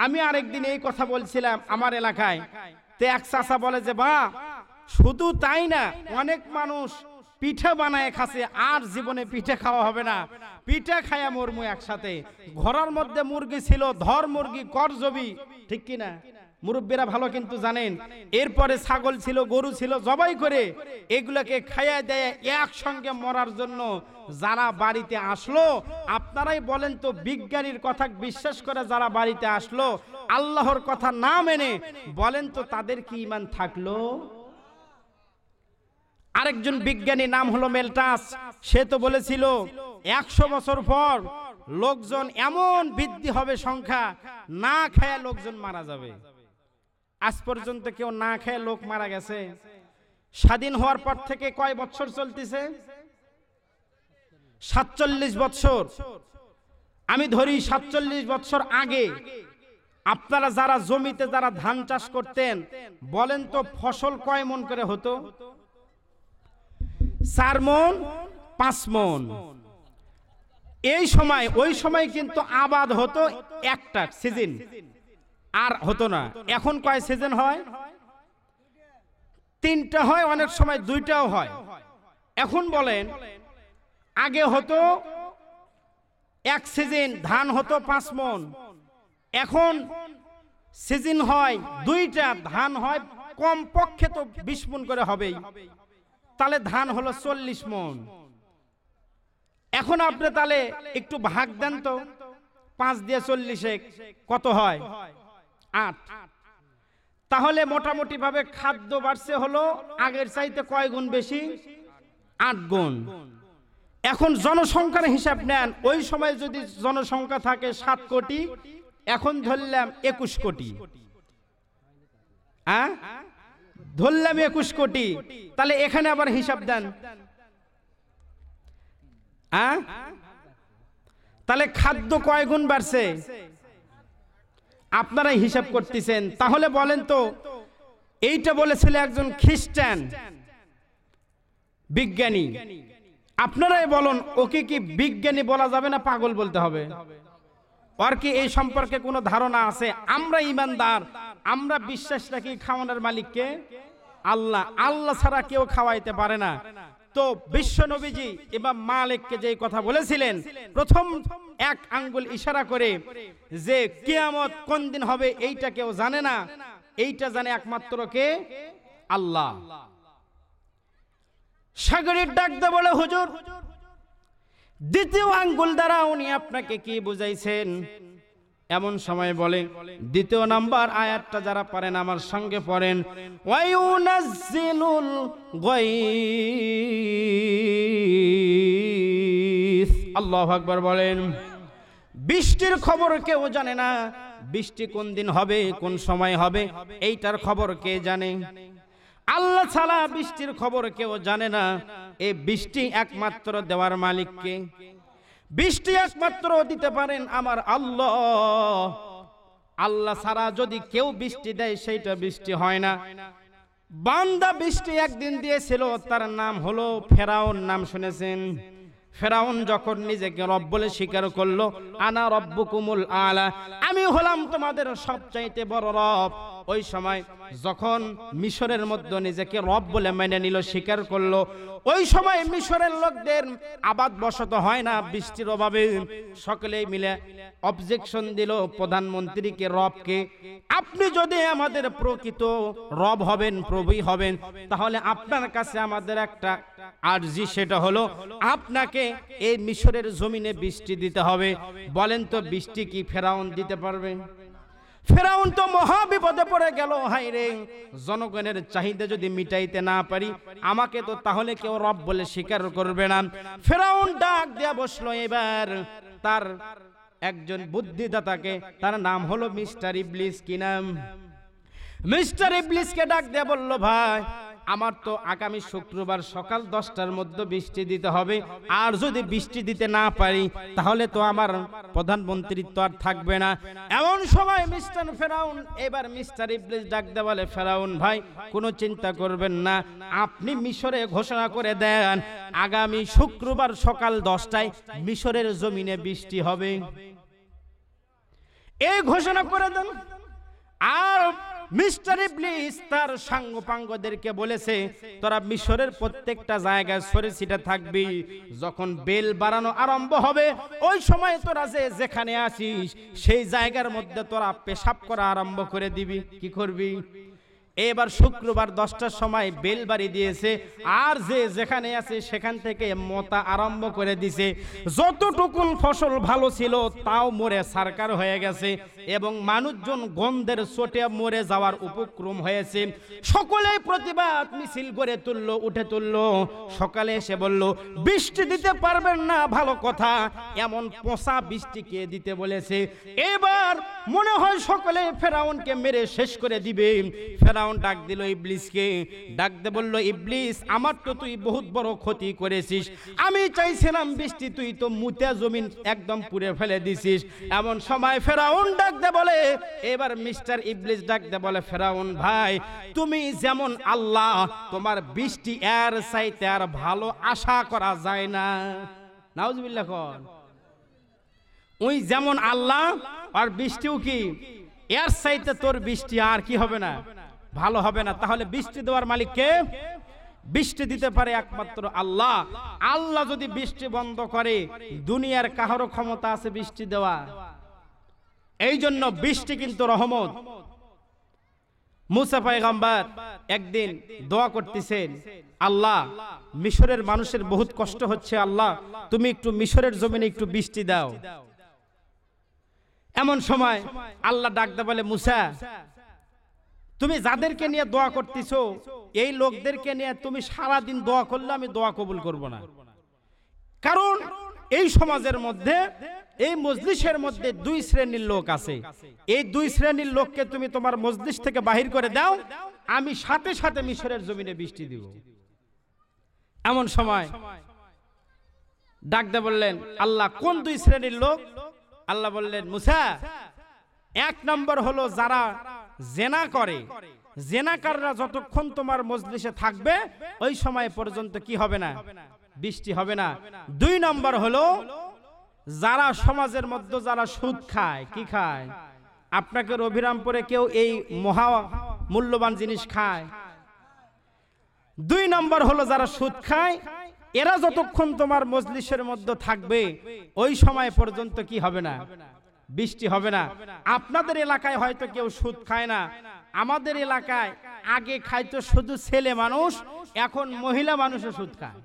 আমি আরেকদিন এই কথা বলছিলাম আমার এলাকায় তো এক চাষা বলে যে বা শুধু তাই না অনেক মানুষ পিঠে বানায় খাসে আর জীবনে পিঠে খাওয়া হবে না পিঠা খায়া মুরমু একসাথে ঘরের মধ্যে মুরগি ছিল ধর মুরগি করজবি ঠিক কিনা মুরব্বীরা ভালো কিন্তু জানেন এরপরে ছাগল ছিল গরু ছিল জবাই করে এগুলোকে খাইয়া দেয় একসঙ্গে মরার জন্য যারা বাড়িতে আসলো আপনারাই বলেন তো বিজ্ঞানীর কথা বিশ্বাস করে যারা বাড়িতে আসলো আল্লাহর কথা না মেনে বলেন তো তাদের কি ইমান থাকলো আরেকজন বিজ্ঞানী নাম হলো মেলটাস সে তো বলেছিল একশো বছর পর লোকজন এমন বৃদ্ধি হবে সংখ্যা না খায়া লোকজন মারা যাবে আজ পর্যন্ত কেউ না খেয়ে লোক মারা গেছে স্বাধীন হওয়ার পর থেকে কয় বছর চলতেছে সাতচল্লিশ বছর আমি ধরি সাতচল্লিশ বছর আগে আপনারা যারা জমিতে যারা ধান চাষ করতেন বলেন তো ফসল কয় মন করে হতো চার মন পাঁচ মন এই সময় ওই সময় কিন্তু আবাদ হতো একটা সিজন আর হতো না এখন কয় সিজন হয় তিনটা হয় অনেক সময় দুইটাও হয় এখন বলেন আগে হতো এক সিজন ধান হতো পাঁচ মন এখন সিজন হয় দুইটা ধান হয় কম পক্ষে তো বিশ মন করে হবেই তাহলে ধান হলো চল্লিশ মন এখন আপনি তাহলে একটু ভাগ দেন তো পাঁচ দিয়ে চল্লিশে কত হয় আট তাহলে মোটামুটিভাবে খাদ্য বাড়ছে হলো আগের চাইতে কয় গুণ বেশি আট গুণ এখন জনসংখ্যার হিসাব নেন ওই সময় যদি জনসংখ্যা থাকে সাত কোটি এখন ধরলাম একুশ কোটি হ্যাঁ ধরলাম একুশ কোটি তাহলে এখানে আবার হিসাব দেন হ্যাঁ তাহলে খাদ্য কয় গুণ বাড়ছে আপনারাই হিসাব করতেছেন তাহলে বলেন তো এইটা বলেছিল একজন খ্রিস্টান বিজ্ঞানী আপনারাই বলুন ওকে কি বিজ্ঞানী বলা যাবে না পাগল বলতে হবে ওর কি এই সম্পর্কে কোনো ধারণা আছে আমরা ইমানদার আমরা বিশ্বাস রাখি খাওয়ানোর মালিককে আল্লাহ আল্লাহ ছাড়া কেউ খাওয়াইতে পারে না তো বিশ্ব নবীজি ইমাম মালিককে যে কথা বলেছিলেন প্রথম এক আঙ্গুল ইশারা করে যে কিয়ামত কোন দিন হবে এইটা কেউ জানে না এইটা জানে একমাত্র কে আল্লাহ সাগরের ডাকতে বলে হুজুর দ্বিতীয় আঙ্গুল দ্বারা উনি আপনাকে কি বুঝাইছেন এমন সময় বলে দ্বিতীয় নাম্বার আয়াতটা যারা পারেন আমার সঙ্গে পড়েন ওয়াইউনাজ্জিলুল গাইস আল্লাহু আকবার বলেন বৃষ্টির খবর কেউ জানে না বৃষ্টি কোন দিন হবে কোন সময় হবে এইটার খবর কে জানে আল্লাহ ছাড়া বৃষ্টির খবর কেউ জানে না এ বৃষ্টি একমাত্র দেওয়ার মালিককে বৃষ্টি একমাত্র দিতে পারেন আমার আল্লাহ আল্লাহ ছাড়া যদি কেউ বৃষ্টি দেয় সেইটা বৃষ্টি হয় না বান্দা বৃষ্টি একদিন দিয়েছিল তার নাম হলো ফেরাউন নাম শুনেছেন ফেরাউন যখন নিজেকে রব বলে স্বীকার করলো আনা রব্বুকুমুল আলা আমি হলাম তোমাদের সবচাইতে বড় রব ওই সময় যখন মিশরের মধ্যে নিজেকে রব বলে মেনে নিল স্বীকার করলো ওই সময় মিশরের লোকদের আবাদ বসত হয় না বৃষ্টির অভাবে সকলেই মিলে অবজেকশন দিল প্রধানমন্ত্রীকে রবকে আপনি যদি আমাদের প্রকৃত রব হবেন প্রভুই হবেন তাহলে আপনার কাছে আমাদের একটা আর্জি সেটা হলো আপনাকে এই মিশরের জমিনে বৃষ্টি দিতে হবে বলেন তো বৃষ্টি কি ফেরাউন দিতে পারবে ফেরাউন তো মহা বিপদে পড়ে গেল হাই রে জনগণের চাহিদা যদি মিটাইতে না পারি আমাকে তো তাহলে কেউ রব বলে স্বীকার করবে না ফেরাউন ডাক দেয়া বসলো এবার তার একজন বুদ্ধিদাতাকে তার নাম হলো মিস্টার ইবলিস কি নাম মিস্টার ইবলিসকে ডাক দেয়া বলল ভাই আমার তো আগামী শুক্রবার সকাল দশটার মধ্যে বৃষ্টি দিতে হবে আর যদি বৃষ্টি দিতে না পারি তাহলে তো আমার তো আর থাকবে না এমন সময় মিস্টার ফেরাউন এবার মিস্টার ইবলিস ডাক দেওয়ালে ফেরাউন ভাই কোনো চিন্তা করবেন না আপনি মিশরে ঘোষণা করে দেন আগামী শুক্রবার সকাল দশটায় মিশরের জমিনে বৃষ্টি হবে এই ঘোষণা করে দেন আর মিস্টার ইবলিস তার সাঙ্গপাঙ্গদেরকে বলেছে তোরা মিশরের প্রত্যেকটা জায়গায় সরে সরিষিটা থাকবি যখন বেল বাড়ানো আরম্ভ হবে ওই সময় তোরা যে যেখানে আসিস সেই জায়গার মধ্যে তোরা পেশাব করা আরম্ভ করে দিবি কি করবি এবার শুক্রবার দশটার সময় বেল বাড়ি দিয়েছে আর যে যেখানে আছে সেখান থেকে মতা আরম্ভ করে দিছে যতটুকুন ফসল ভালো ছিল তাও মরে সারকার হয়ে গেছে এবং মানুষজন গন্ধের চোটে মরে যাওয়ার উপক্রম হয়েছে সকলেই প্রতিবাদ মিছিল করে তুলল উঠে তুলল সকালে এসে বলল বৃষ্টি দিতে পারবেন না ভালো কথা এমন পচা বৃষ্টিকে দিতে বলেছে এবার মনে হয় সকলে ফেরাউনকে মেরে শেষ করে দিবে ফেরাউন ডাক দিল ইবলিসকে ডাক দে বলল ইবলিস আমার তো তুই বহুত বড় ক্ষতি করেছিস আমি চাইছিলাম বৃষ্টি তুই তো মুতে জমিন একদম পুড়ে ফেলে দিছিস এমন সময় ফেরাউন ডাক ডাকতে বলে এবার মিস্টার ইবলিস ডাকতে বলে ফেরাউন ভাই তুমি যেমন আল্লাহ তোমার বৃষ্টি এর চাইতে আর ভালো আশা করা যায় না নাউজবিল্লা কর ওই যেমন আল্লাহ আর বৃষ্টিও কি এর চাইতে তোর বৃষ্টি আর কি হবে না ভালো হবে না তাহলে বৃষ্টি দেওয়ার মালিক কে বৃষ্টি দিতে পারে একমাত্র আল্লাহ আল্লাহ যদি বৃষ্টি বন্ধ করে দুনিয়ার কাহারও ক্ষমতা আছে বৃষ্টি দেওয়া এই জন্য বৃষ্টি কিন্তু রহমত মুসা পায়গাম্বার একদিন দোয়া করতেছেন আল্লাহ মিশরের মানুষের বহুত কষ্ট হচ্ছে আল্লাহ তুমি একটু মিশরের জমিনে একটু বৃষ্টি দাও এমন সময় আল্লাহ ডাকতে বলে মুসা তুমি যাদেরকে নিয়ে দোয়া করতেছো এই লোকদেরকে নিয়ে তুমি সারা দিন দোয়া করলে আমি দোয়া কবুল করব না কারণ এই সমাজের মধ্যে এই মজলিসের মধ্যে দুই শ্রেণীর লোক আছে এই দুই শ্রেণীর লোককে তুমি তোমার মজলিস থেকে বাহির করে দাও আমি সাথে সাথে মিশরের জমিনে বৃষ্টি দিব এমন সময় ডাকতে বললেন আল্লাহ কোন দুই শ্রেণীর লোক আল্লাহ বললেন মুসা এক নম্বর হলো যারা জেনা করে জেনাকাররা যতক্ষণ তোমার মজলিসে থাকবে ওই সময় পর্যন্ত কি হবে না বৃষ্টি হবে না দুই নম্বর হলো যারা সমাজের মধ্যে যারা সুদ খায় কি খায় আপনাকে রবিরামপুরে কেউ এই মহা মূল্যবান জিনিস খায় দুই নম্বর হলো যারা সুদ খায় এরা যতক্ষণ তোমার মজলিসের মধ্যে থাকবে ওই সময় পর্যন্ত কি হবে না বৃষ্টি হবে না আপনাদের এলাকায় হয়তো কেউ সুদ খায় না আমাদের এলাকায় আগে খাইতো শুধু ছেলে মানুষ এখন মহিলা মানুষও সুদ খায়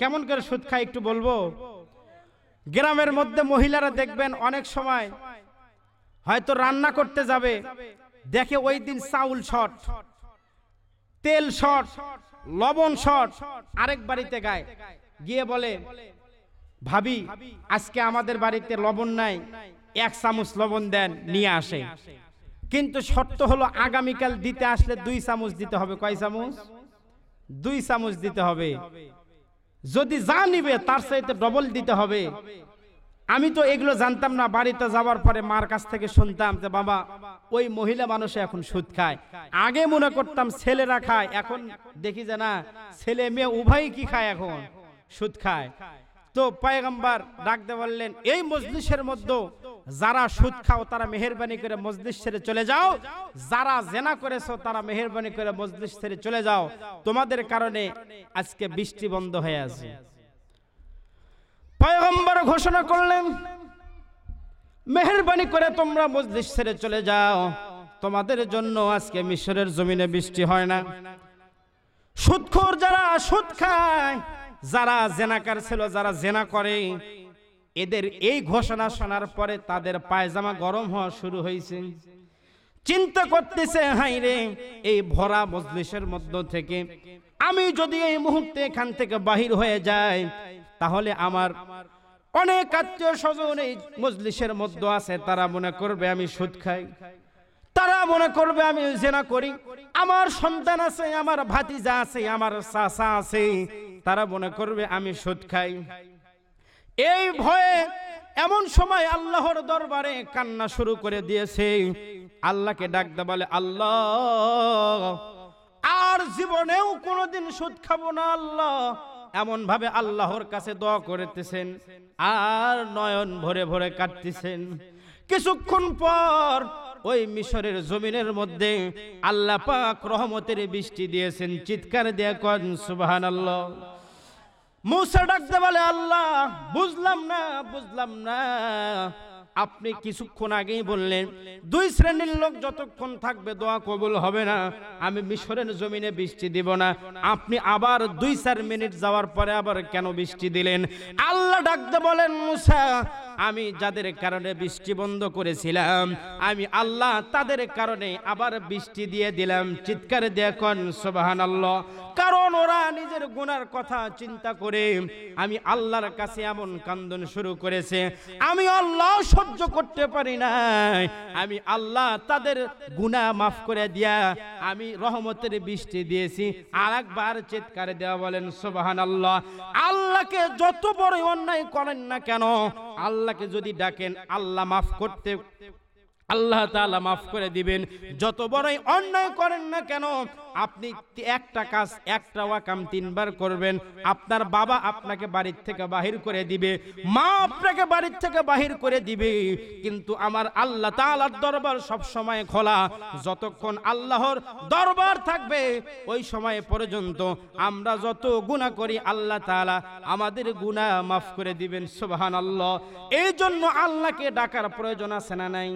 কেমন করে সুদ খায় একটু বলবো গ্রামের মধ্যে মহিলারা দেখবেন অনেক সময় হয়তো রান্না করতে যাবে দেখে ওই দিন চাউল শট তেল শট লবণ শট আরেক বাড়িতে গায় গিয়ে বলে ভাবি আজকে আমাদের বাড়িতে লবণ নাই এক চামচ লবণ দেন নিয়ে আসে কিন্তু শর্ত হলো আগামীকাল দিতে আসলে দুই চামচ দিতে হবে কয় চামচ দুই চামচ দিতে হবে যদি যা নিবে তার সাথে ডবল দিতে হবে আমি তো এগুলো জানতাম না বাড়িতে যাওয়ার পরে মার কাছ থেকে শুনতাম যে বাবা ওই মহিলা মানুষে এখন সুদ খায় আগে মনে করতাম ছেলেরা খায় এখন দেখি যে না ছেলে মেয়ে উভয়ই কি খায় এখন সুদ খায় তো পায়গাম্বার ডাকতে বললেন এই মজলিসের মধ্যে যারা সুদ খাও তারা মেহরবানি করে মসজিদ ছেড়ে চলে যাও যারা জেনা করেছো তারা মেহরবানি করে মসজিদ ছেড়ে চলে যাও তোমাদের কারণে আজকে বৃষ্টি বন্ধ হয়ে আছে পয়গম্বর ঘোষণা করলেন মেহরবানি করে তোমরা মসজিদ ছেড়ে চলে যাও তোমাদের জন্য আজকে মিশরের জমিনে বৃষ্টি হয় না সুদখোর যারা সুদ খায় যারা জেনাকার ছিল যারা জেনা করে এদের এই ঘোষণা শোনার পরে তাদের পায়জামা গরম হওয়া শুরু হয়েছে চিন্তা করতেছে হাই রে এই ভরা মজলিসের মধ্য থেকে আমি যদি এই মুহূর্তে এখান থেকে বাহির হয়ে যায় তাহলে আমার অনেক আত্মীয় স্বজন এই মজলিসের মধ্য আছে তারা মনে করবে আমি সুদ খাই তারা মনে করবে আমি জেনা করি আমার সন্তান আছে আমার ভাতিজা আছে আমার চাষা আছে তারা মনে করবে আমি সুদ খাই এই ভয়ে এমন সময় আল্লাহর দরবারে কান্না শুরু করে দিয়েছে আল্লাহকে ডাকতে বলে আল্লাহ আর জীবনেও কোনোদিন সুদ খাবো না আল্লাহ এমন ভাবে আল্লাহর কাছে দোয়া করতেছেন আর নয়ন ভরে ভরে কাটতেছেন কিছুক্ষণ পর ওই মিশরের জমিনের মধ্যে আল্লাহ পাক রহমতের বৃষ্টি দিয়েছেন চিৎকার দিয়ে কন সুবাহান আল্লাহ মুসা ডাকতে বলে আল্লাহ বুঝলাম না বুঝলাম না আপনি কিছুক্ষণ আগেই বললেন দুই শ্রেণীর লোক যতক্ষণ থাকবে দোয়া কবুল হবে না আমি মিশরের জমিনে বৃষ্টি দিব না আপনি আবার দুই চার মিনিট যাওয়ার পরে আবার কেন বৃষ্টি দিলেন আল্লাহ ডাকতে বলেন মুসা আমি যাদের কারণে বৃষ্টি বন্ধ করেছিলাম আমি আল্লাহ তাদের কারণে আবার বৃষ্টি দিয়ে দিলাম চিৎকার দেখুন সোবাহান আল্লাহ কারণ ওরা নিজের গুনার কথা চিন্তা করে আমি আল্লাহর কাছে এমন কান্দন শুরু করেছে আমি আল্লাহ সহ্য করতে পারি নাই আমি আল্লাহ তাদের গুণা মাফ করে দিয়া আমি রহমতের বৃষ্টি দিয়েছি আর একবার চিৎকার দেওয়া বলেন সোবাহান আল্লাহ আল্লাহকে যত বড় অন্যায় করেন না কেন আল্লাহ আল্লাহকে যদি ডাকেন আল্লাহ মাফ করতে আল্লাহ তালা মাফ করে দিবেন যত বড়ই অন্যায় করেন না কেন আপনি একটা কাজ একটা ওয়াকাম তিনবার করবেন আপনার বাবা আপনাকে বাড়ির থেকে বাহির করে দিবে মা আপনাকে বাড়ির থেকে বাহির করে দিবে কিন্তু আমার আল্লাহ তালার দরবার সব সময় খোলা যতক্ষণ আল্লাহর দরবার থাকবে ওই সময় পর্যন্ত আমরা যত গুণা করি আল্লাহ তালা আমাদের গুণা মাফ করে দিবেন সুবাহান আল্লাহ এই জন্য আল্লাহকে ডাকার প্রয়োজন আছে না নাই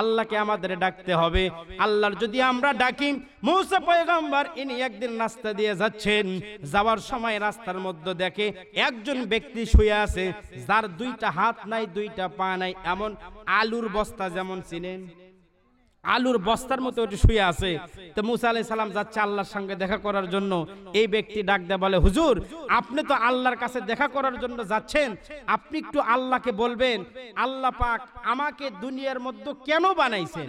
আল্লাহকে আমাদের ডাকতে হবে আল্লাহর যদি আমরা ডাকি মৌসা পয়গম্বর ইনি একদিন রাস্তা দিয়ে যাচ্ছেন যাওয়ার সময় রাস্তার মধ্যে দেখে একজন ব্যক্তি শুয়ে আছে যার দুইটা হাত নাই দুইটা পা নাই এমন আলুর বস্তা যেমন চিনেন আলুর বস্তার মতো ওটি শুয়ে আছে তো মুসা আলাই সালাম যাচ্ছে আল্লাহর সঙ্গে দেখা করার জন্য এই ব্যক্তি ডাক দেয় বলে হুজুর আপনি তো আল্লাহর কাছে দেখা করার জন্য যাচ্ছেন আপনি একটু আল্লাহকে বলবেন আল্লাহ পাক আমাকে দুনিয়ার মধ্যে কেন বানাইছেন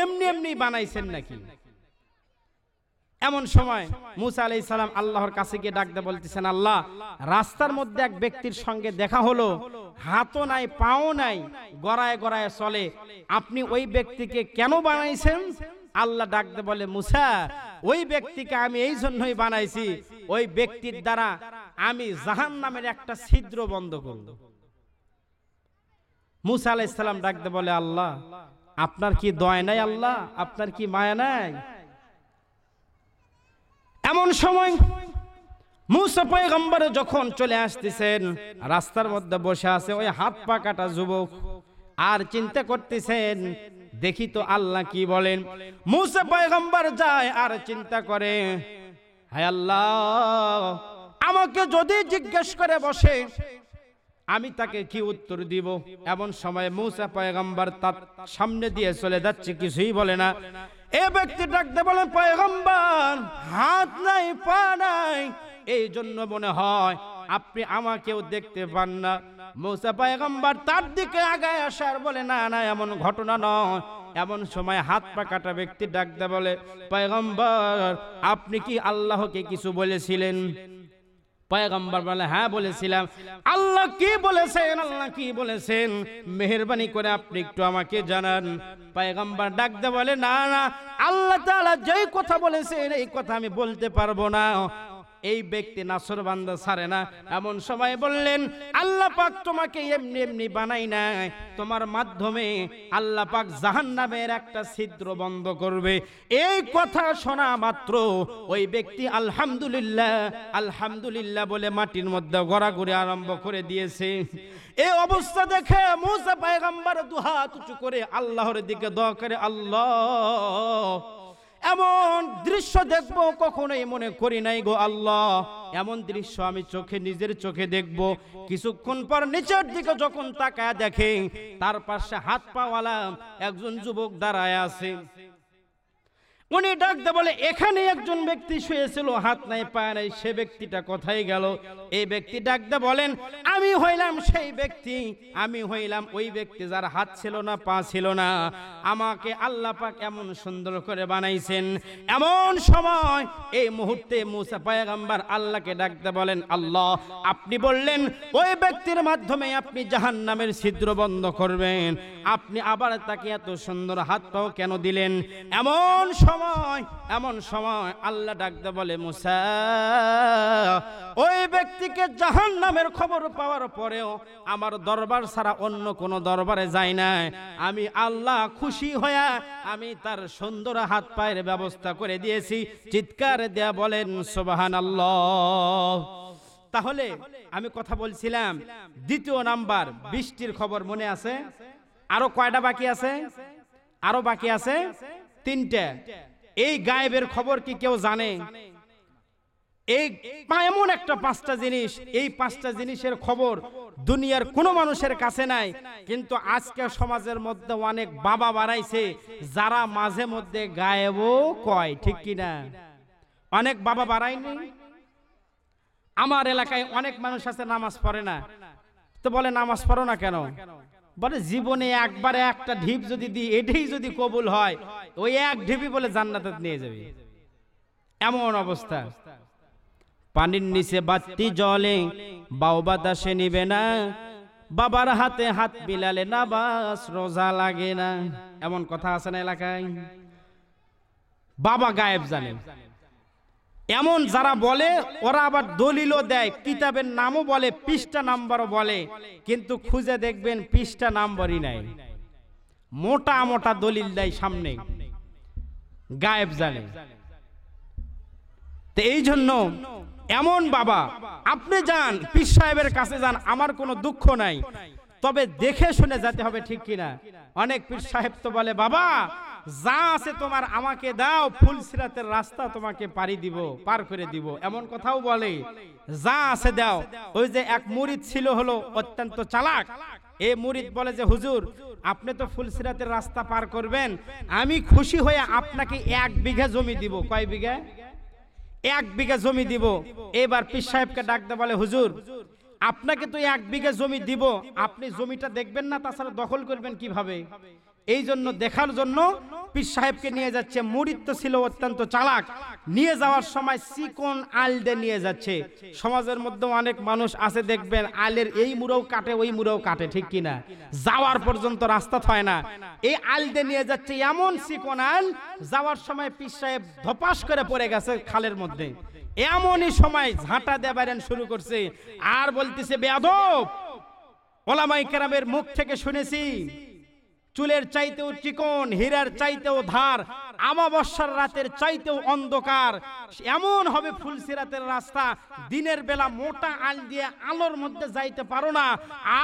এমনি এমনি বানাইছেন নাকি এমন সময় মুসা আলাই সালাম আল্লাহর কাছে গিয়ে ডাকতে বলতেছেন আল্লাহ রাস্তার মধ্যে এক ব্যক্তির সঙ্গে দেখা হলো হাতও নাই পাও নাই গড়ায় গড়ায় চলে আপনি ওই ব্যক্তিকে কেন বানাইছেন আল্লাহ ডাকতে বলে মুসা ওই ব্যক্তিকে আমি এই জন্যই বানাইছি ওই ব্যক্তির দ্বারা আমি জাহান নামের একটা ছিদ্র বন্ধ করল মুসা আলাইসাল্লাম ডাকতে বলে আল্লাহ আপনার কি দয় নাই আল্লাহ আপনার কি মায়া নাই এমন সময় মুসা পয়গম্বর যখন চলে আসতেছেন রাস্তার মধ্যে বসে আছে ওই হাত পা কাটা যুবক আর চিন্তা করতেছেন দেখি তো আল্লাহ কি বলেন মুসা পয়গম্বর যায় আর চিন্তা করে হায় আল্লাহ আমাকে যদি জিজ্ঞেস করে বসে আমি তাকে কি উত্তর দিব এমন সময় মুসা পয়গম্বর তার সামনে দিয়ে চলে যাচ্ছে কিছুই বলে না এ ব্যক্তি ডাকতে বলেন পয়গম্বর হাত নাই পা নাই এই জন্য মনে হয় আপনি আমাকেও দেখতে পান না মৌসা পায়গম্বর তার দিকে আগায় আসার বলে না না এমন ঘটনা নয় এমন সময় হাত পা কাটা ব্যক্তি ডাকতে বলে পয়গম্বর আপনি কি আল্লাহকে কিছু বলেছিলেন পয়গম্বর বলে হ্যাঁ বলেছিলাম আল্লাহ কি বলেছেন আল্লাহ কি বলেছেন মেহরবানি করে আপনি একটু আমাকে জানান পয়গম্বর ডাকতে বলে না না আল্লাহ তাআলা যেই কথা বলেছেন এই কথা আমি বলতে পারবো না এই ব্যক্তি নাসর বান্দা ছাড়ে না এমন সময় বললেন আল্লাহ পাক তোমাকে এমনি এমনি বানাই নাই তোমার মাধ্যমে আল্লাহ পাক জাহান নামের একটা ছিদ্র বন্ধ করবে এই কথা শোনা মাত্র ওই ব্যক্তি আলহামদুলিল্লাহ আলহামদুলিল্লাহ বলে মাটির মধ্যে গড়াগড়ি আরম্ভ করে দিয়েছে এই অবস্থা দেখে মৌসা পায়গাম্বার হাত উঁচু করে আল্লাহর দিকে দোয়া করে আল্লাহ এমন দৃশ্য দেখব কখনোই মনে করি নাই গো আল্লাহ এমন দৃশ্য আমি চোখে নিজের চোখে দেখব কিছুক্ষণ পর নিচের দিকে যখন তাকায় দেখে তার পাশে হাত পাওয়ালা একজন যুবক দাঁড়ায় আছে উনি ডাকতে বলে এখানে একজন ব্যক্তি শুয়েছিল হাত নাই পায় নাই সে ব্যক্তিটা কোথায় গেল এই ব্যক্তি ডাকতে বলেন আমি হইলাম সেই ব্যক্তি আমি হইলাম ওই ব্যক্তি যার হাত ছিল না পা ছিল না আমাকে আল্লাহ পাক এমন সুন্দর করে বানাইছেন এমন সময় এই মুহূর্তে মুসা পায়গাম্বার আল্লাহকে ডাকতে বলেন আল্লাহ আপনি বললেন ওই ব্যক্তির মাধ্যমে আপনি জাহান নামের ছিদ্র বন্ধ করবেন আপনি আবার তাকে এত সুন্দর হাত পাও কেন দিলেন এমন সময় সময় এমন সময় আল্লাহ ডাকতে বলে মুসা ওই ব্যক্তিকে জাহান নামের খবর পাওয়ার পরেও আমার দরবার ছাড়া অন্য কোনো দরবারে যায় নাই আমি আল্লাহ খুশি হইয়া আমি তার সুন্দর হাত পায়ের ব্যবস্থা করে দিয়েছি চিৎকার দেয়া বলেন সোবাহান আল্লাহ তাহলে আমি কথা বলছিলাম দ্বিতীয় নাম্বার বৃষ্টির খবর মনে আছে আরো কয়টা বাকি আছে আরো বাকি আছে তিনটে এই গায়েবের খবর কি কেউ জানে এই এমন একটা পাঁচটা জিনিস এই পাঁচটা জিনিসের খবর দুনিয়ার কোনো মানুষের কাছে নাই কিন্তু আজকে সমাজের মধ্যে অনেক বাবা বাড়াইছে যারা মাঝে মধ্যে গায়েবও কয় ঠিক কিনা অনেক বাবা বাড়ায়নি আমার এলাকায় অনেক মানুষ আছে নামাজ পড়ে না তো বলে নামাজ পড়ো না কেন বলে জীবনে একবারে একটা ঢিপ যদি দিই এটাই যদি কবুল হয় ওই এক ঢিপি বলে জান্নাত নিয়ে যাবে এমন অবস্থা পানির নিচে বাতি জলে বাউ বাতাসে নিবে না বাবার হাতে হাত বিলালে না বাস রোজা লাগে না এমন কথা আছে না এলাকায় বাবা গায়েব জানে এমন যারা বলে ওরা আবার দলিলও দেয় কিতাবের নামও বলে পৃষ্ঠা নাম্বারও বলে কিন্তু খুঁজে দেখবেন পৃষ্ঠা নাম্বারই নাই মোটা মোটা দলিল দেয় সামনে গায়েব জানে তো এই জন্য এমন বাবা আপনি যান পীর সাহেবের কাছে যান আমার কোনো দুঃখ নাই তবে দেখে শুনে যেতে হবে ঠিক কিনা অনেক পীর সাহেব তো বলে বাবা যা আছে তোমার আমাকে দাও ফুল সিরাতের রাস্তা তোমাকে পারি দিব পার করে দিব এমন কথাও বলে যা আছে দাও ওই যে এক মুরিদ ছিল হলো অত্যন্ত চালাক এ মুরিদ বলে যে হুজুর আপনি তো ফুল সিরাতের রাস্তা পার করবেন আমি খুশি হয়ে আপনাকে এক বিঘা জমি দিব কয় বিঘা এক বিঘা জমি দিব এবার পীর সাহেবকে ডাকতে বলে হুজুর আপনাকে তো এক বিঘা জমি দিব আপনি জমিটা দেখবেন না তাছাড়া দখল করবেন কিভাবে এই জন্য দেখার জন্য পীর সাহেবকে নিয়ে যাচ্ছে মুরিদ তো ছিল অত্যন্ত চালাক নিয়ে যাওয়ার সময় চিকন আল দিয়ে নিয়ে যাচ্ছে সমাজের মধ্যে অনেক মানুষ আছে দেখবেন আলের এই মুড়েও কাটে ওই মুড়েও কাটে ঠিক কিনা যাওয়ার পর্যন্ত রাস্তা থয় না এই আল দিয়ে নিয়ে যাচ্ছে এমন চিকন আল যাওয়ার সময় পীর সাহেব ধপাস করে পড়ে গেছে খালের মধ্যে এমনই সময় ঝাঁটা দেবারেন শুরু করছে আর বলতেছে বেয়াদব ওলামাই কেরামের মুখ থেকে শুনেছি চুলের চাইতেও চিকন হীরার চাইতেও ধার আমাবস্যার রাতের চাইতেও অন্ধকার এমন হবে ফুলসিরাতের রাস্তা দিনের বেলা মোটা আল দিয়ে আলোর মধ্যে যাইতে পারো না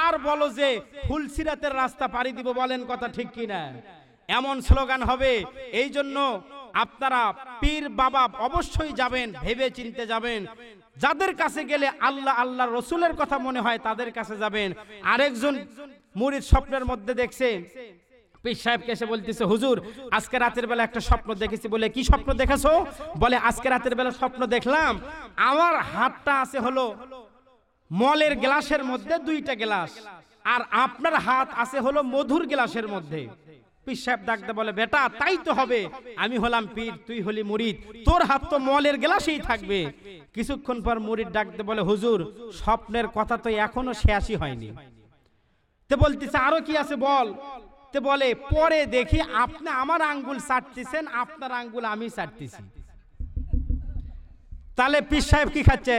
আর বলো যে ফুলসিরাতের রাস্তা পাড়ি দিব বলেন কথা ঠিক কিনা এমন স্লোগান হবে এই জন্য আপনারা পীর বাবা অবশ্যই যাবেন ভেবে চিনতে যাবেন যাদের কাছে গেলে আল্লাহ আল্লাহ রসুলের কথা মনে হয় তাদের কাছে যাবেন আরেকজন মুড়ির স্বপ্নের মধ্যে দেখছে পীর সাহেবকে এসে বলতেছে হুজুর আজকে রাতের বেলা একটা স্বপ্ন দেখেছি বলে কি স্বপ্ন দেখেছো বলে আজকে রাতের বেলা স্বপ্ন দেখলাম আমার হাতটা আছে হলো মলের গ্লাসের মধ্যে দুইটা গ্লাস আর আপনার হাত আছে হলো মধুর গ্লাসের মধ্যে পীর সাহেব ডাকতে বলে বেটা তাই তো হবে আমি হলাম পীর তুই হলি মুরিদ তোর হাত তো মলের গ্লাসেই থাকবে কিছুক্ষণ পর মুরিদ ডাকতে বলে হুজুর স্বপ্নের কথা তো এখনো শেষই হয়নি তে বলতেছে আরো কি আছে বল তে বলে পরে দেখি আপনি আমার আঙ্গুল চাটতেছেন আপনার আঙ্গুল আমি চাটতেছি তাহলে পীর সাহেব কি খাচ্ছে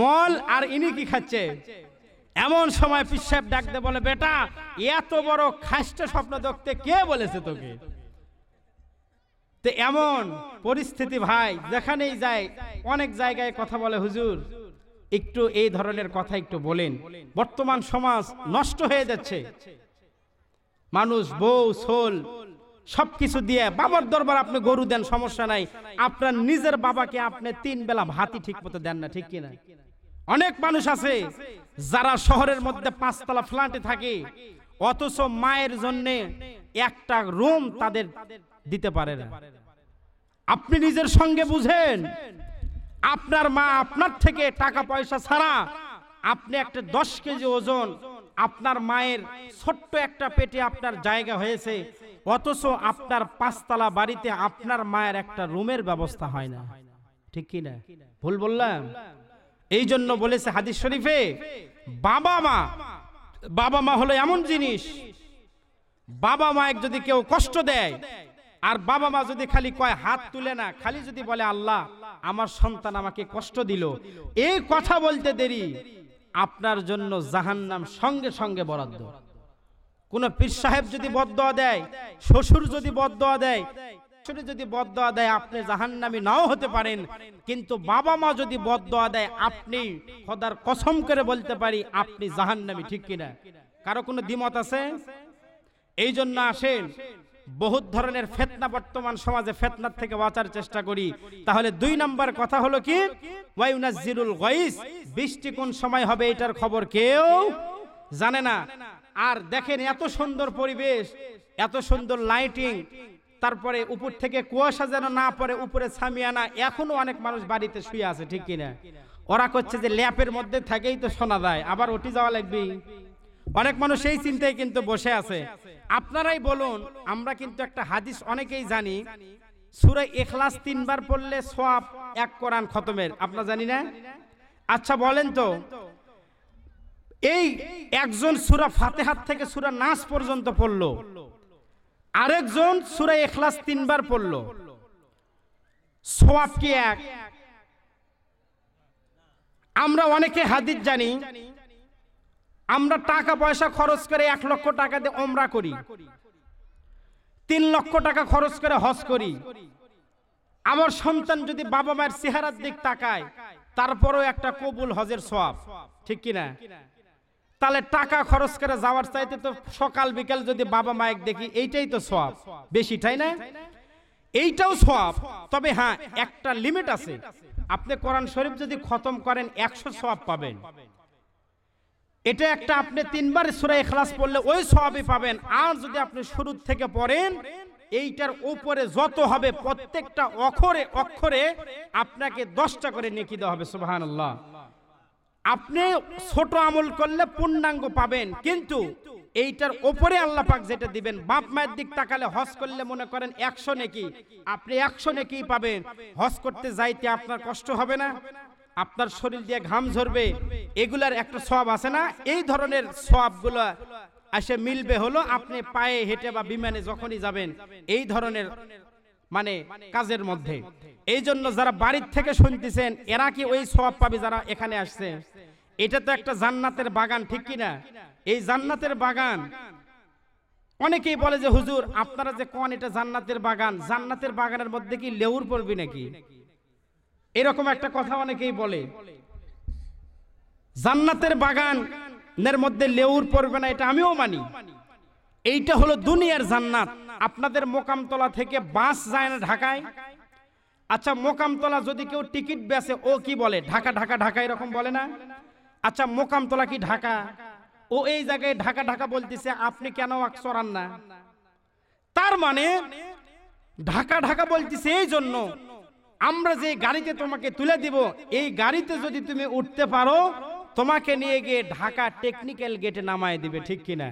মল আর ইনি কি খাচ্ছে এমন সময় পীর সাহেব ডাকতে বলে বেটা এত বড় খাসটা স্বপ্ন দেখতে কে বলেছে তোকে তো এমন পরিস্থিতি ভাই যেখানেই যায় অনেক জায়গায় কথা বলে হুজুর একটু এই ধরনের কথা একটু বলেন বর্তমান সমাজ নষ্ট হয়ে যাচ্ছে মানুষ বউ সোল সবকিছু দিয়ে বাবার দরবার আপনি গরু দেন সমস্যা নাই আপনার নিজের বাবাকে আপনি তিন বেলা ভাতি ঠিক মতো দেন না ঠিক কিনা অনেক মানুষ আছে যারা শহরের মধ্যে পাঁচতলা ফ্ল্যাটে থাকে অথচ মায়ের জন্য একটা রুম তাদের দিতে পারে না আপনি নিজের সঙ্গে বুঝেন আপনার মা আপনার থেকে টাকা পয়সা ছাড়া আপনি একটা দশ কেজি ওজন আপনার মায়ের ছোট্ট একটা পেটে আপনার জায়গা হয়েছে অথচ আপনার পাঁচতলা বাড়িতে আপনার মায়ের একটা রুমের ব্যবস্থা হয় না ঠিক কি না ভুল বললাম এই জন্য বলেছে হাদিস শরীফে বাবা মা বাবা মা হলো এমন জিনিস বাবা মায়ের যদি কেউ কষ্ট দেয় আর বাবা মা যদি খালি কয় হাত তুলে না খালি যদি বলে আল্লাহ আমার সন্তান আমাকে কষ্ট দিল এই কথা বলতে দেরি আপনার জন্য জাহান্নাম সঙ্গে সঙ্গে বরাদ্দ কোন পীর সাহেব যদি বদয়া দেয় শ্বশুর যদি বদয়া দেয় শ্বশুরে যদি বদয়া দেয় আপনি জাহান্নামি নাও হতে পারেন কিন্তু বাবা মা যদি বদয়া দেয় আপনি খোদার কসম করে বলতে পারি আপনি জাহান্নামি ঠিক কিনা কারো কোনো দ্বিমত আছে এই জন্য আসেন বহুত ধরনের ফেতনা বর্তমান সমাজে ফেতনার থেকে বাঁচার চেষ্টা করি তাহলে দুই নাম্বার কথা হলো কি ওয়াইনাজিরুল গাইস বৃষ্টি কোন সময় হবে এটার খবর কেউ জানে না আর দেখেন এত সুন্দর পরিবেশ এত সুন্দর লাইটিং তারপরে উপর থেকে কুয়াশা যেন না পড়ে উপরে না এখনো অনেক মানুষ বাড়িতে শুয়ে আছে ঠিক কিনা ওরা করছে যে ল্যাপের মধ্যে থেকেই তো শোনা যায় আবার ওটি যাওয়া লাগবে অনেক মানুষ এই চিন্তায় কিন্তু বসে আছে আপনারাই বলুন আমরা কিন্তু একটা হাদিস অনেকেই জানি সুরে এখলাস তিনবার পড়লে সোয়াব এক কোরআন খতমের আপনার জানি না আচ্ছা বলেন তো এই একজন সুরা ফাতেহাত থেকে সুরা নাচ পর্যন্ত পড়লো আরেকজন সুরা এখলাস তিনবার পড়লো সোয়াব কি এক আমরা অনেকে হাদিস জানি আমরা টাকা পয়সা খরচ করে এক লক্ষ টাকা দিয়ে ওমরা করি তিন লক্ষ টাকা খরচ করে হজ করি আমার সন্তান যদি বাবা মায়ের চেহারার দিক তাকায় তারপরও একটা কবুল হজের সব ঠিক কিনা তাহলে টাকা খরচ করে যাওয়ার চাইতে তো সকাল বিকাল যদি বাবা মায়ের দেখি এইটাই তো সব বেশি তাই না এইটাও সব তবে হ্যাঁ একটা লিমিট আছে আপনি কোরআন শরীফ যদি খতম করেন একশো সব পাবেন এটা একটা আপনি তিনবার সুরায় খালাস পড়লে ওই সবই পাবেন আর যদি আপনি শুরুর থেকে পড়েন এইটার উপরে যত হবে প্রত্যেকটা অক্ষরে অক্ষরে আপনাকে দশটা করে নেকি দেওয়া হবে সুবাহান আল্লাহ আপনি ছোট আমল করলে পূর্ণাঙ্গ পাবেন কিন্তু এইটার ওপরে আল্লাহ পাক যেটা দিবেন বাপ মায়ের দিক তাকালে হজ করলে মনে করেন একশো নেকি আপনি একশো নেকি পাবেন হস করতে যাইতে আপনার কষ্ট হবে না আপনার শরীর দিয়ে ঘাম ঝরবে এগুলার একটা সব আছে না এই ধরনের সবগুলো এসে মিলবে হলো আপনি পায়ে হেঁটে বা বিমানে যখনই যাবেন এই ধরনের মানে কাজের মধ্যে এই জন্য যারা বাড়ির থেকে শুনতেছেন এরা কি ওই সব পাবে যারা এখানে আসছে এটা তো একটা জান্নাতের বাগান ঠিক কিনা এই জান্নাতের বাগান অনেকেই বলে যে হুজুর আপনারা যে কন এটা জান্নাতের বাগান জান্নাতের বাগানের মধ্যে কি লেউর পড়বি নাকি এরকম একটা কথা অনেকেই বলে জান্নাতের বাগানের মধ্যে লেউর পড়বে না এটা আমিও মানি এইটা হলো দুনিয়ার জান্নাত আপনাদের মোকামতলা থেকে বাস যায় না ঢাকায় আচ্ছা মোকামতলা যদি কেউ টিকিট বেচে ও কি বলে ঢাকা ঢাকা ঢাকা এরকম বলে না আচ্ছা মোকামতলা কি ঢাকা ও এই জায়গায় ঢাকা ঢাকা বলতেছে আপনি কেন আকসরান না তার মানে ঢাকা ঢাকা বলতেছে এই জন্য আমরা যে গাড়িতে তোমাকে তুলে দিব এই গাড়িতে যদি তুমি উঠতে পারো তোমাকে নিয়ে গিয়ে ঢাকা টেকনিক্যাল গেটে নামায় দিবে ঠিক কিনা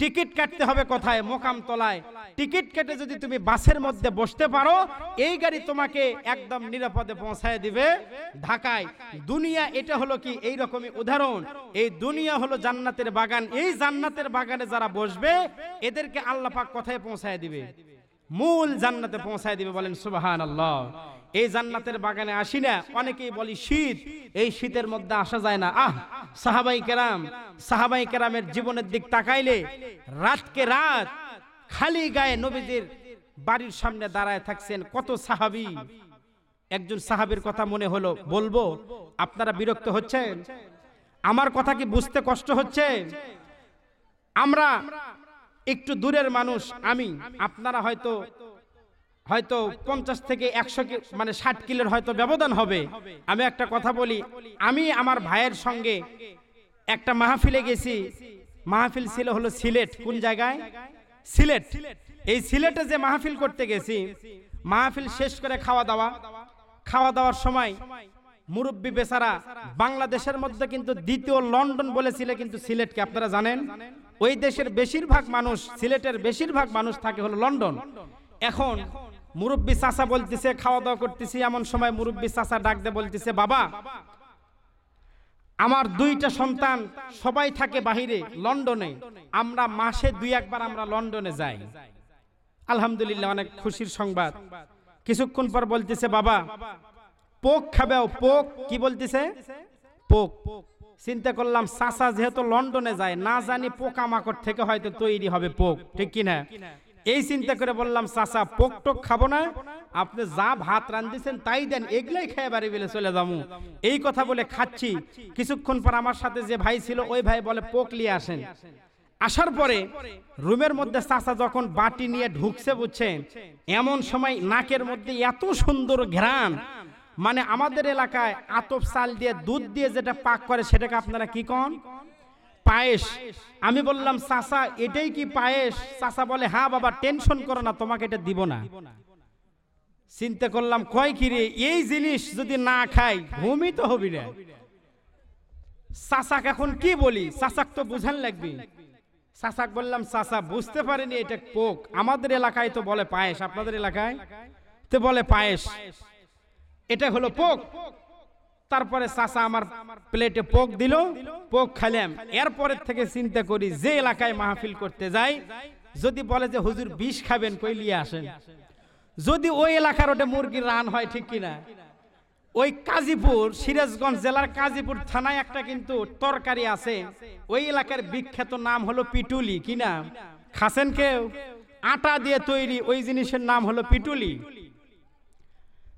টিকিট কাটতে হবে কোথায় মোকাম তলায় টিকিট কেটে যদি তুমি বাসের মধ্যে বসতে পারো এই গাড়ি তোমাকে একদম নিরাপদে পৌঁছায় দিবে ঢাকায় দুনিয়া এটা হলো কি এই রকমই উদাহরণ এই দুনিয়া হলো জান্নাতের বাগান এই জান্নাতের বাগানে যারা বসবে এদেরকে আল্লাহ পাক কোথায় পৌঁছায় দিবে মূল জান্নাতে পৌঁছায় দিবে বলেন সুবাহান আল্লাহ এই জান্নাতের বাগানে আসি না অনেকেই বলি শীত এই শীতের মধ্যে আসা যায় না আহ সাহাবাই কেরাম সাহাবাই কেরামের জীবনের দিক তাকাইলে রাতকে রাত খালি গায়ে নবীদের বাড়ির সামনে দাঁড়ায় থাকছেন কত সাহাবি একজন সাহাবির কথা মনে হলো বলবো আপনারা বিরক্ত হচ্ছেন আমার কথা কি বুঝতে কষ্ট হচ্ছে আমরা একটু দূরের মানুষ আমি আপনারা হয়তো হয়তো পঞ্চাশ থেকে একশো মানে ষাট কিলোর হয়তো ব্যবধান হবে আমি একটা কথা বলি আমি আমার ভাইয়ের সঙ্গে একটা মাহফিলে গেছি মাহফিল ছিল হলো সিলেট কোন জায়গায় সিলেট এই সিলেটে যে মাহফিল করতে গেছি মাহফিল শেষ করে খাওয়া দাওয়া খাওয়া দাওয়ার সময় মুরব্বী বেচারা বাংলাদেশের মধ্যে কিন্তু দ্বিতীয় লন্ডন বলেছিল কিন্তু সিলেটকে আপনারা জানেন ওই দেশের বেশিরভাগ মানুষ সিলেটের বেশিরভাগ মানুষ থাকে হলো লন্ডন এখন মুরব্বী চাষা বলতেছে খাওয়া দাওয়া করতেছি এমন সময় মুরব্বী চাষা ডাক দিয়ে বলতেছে বাবা আমার দুইটা সন্তান সবাই থাকে বাহিরে লন্ডনে আমরা মাসে দুই একবার আমরা লন্ডনে যাই আলহামদুলিল্লাহ অনেক খুশির সংবাদ কিছুক্ষণ পর বলতেছে বাবা পোক খাবে ও পোক কি বলতেছে পোক চিন্তা করলাম সাসা যেহেতু লন্ডনে যায় না জানি পোকামাকড় থেকে হয়তো তৈরি হবে পোক ঠিক কিনা এই চিন্তা করে বললাম চাষা পোক টোক খাবো না আপনি যা ভাত রান্ধিছেন তাই দেন এগুলাই খেয়ে বাড়ি বেলে চলে যাবো এই কথা বলে খাচ্ছি কিছুক্ষণ পর আমার সাথে যে ভাই ছিল ওই ভাই বলে পোক নিয়ে আসেন আসার পরে রুমের মধ্যে চাষা যখন বাটি নিয়ে ঢুকছে বুঝছেন এমন সময় নাকের মধ্যে এত সুন্দর ঘ্রাণ মানে আমাদের এলাকায় আতপ চাল দিয়ে দুধ দিয়ে যেটা পাক করে সেটাকে আপনারা কি কন পায়েস আমি বললাম চাষা এটাই কি পায়েস চাষা বলে হ্যাঁ বাবা টেনশন করো না তোমাকে এটা দিব না চিন্তা করলাম কয় কিরে এই জিনিস যদি না খাই ভূমি তো হবি না চাষাক এখন কি বলি চাষাক তো বুঝান লাগবে চাষাক বললাম চাষা বুঝতে পারিনি এটা পোক আমাদের এলাকায় তো বলে পায়েস আপনাদের এলাকায় তো বলে পায়েস এটা হলো পোক তারপরে চাচা আমার প্লেটে পোক দিল পোক খাইলাম এরপরের থেকে চিন্তা করি যে এলাকায় মাহফিল করতে যাই যদি বলে যে হুজুর বিষ খাবেন কই লিয়ে আসেন যদি ওই এলাকার ওটা মুরগির রান হয় ঠিক কিনা ওই কাজীপুর সিরাজগঞ্জ জেলার কাজীপুর থানায় একটা কিন্তু তরকারি আছে ওই এলাকার বিখ্যাত নাম হলো পিটুলি কিনা খাসেন কেউ আটা দিয়ে তৈরি ওই জিনিসের নাম হলো পিটুলি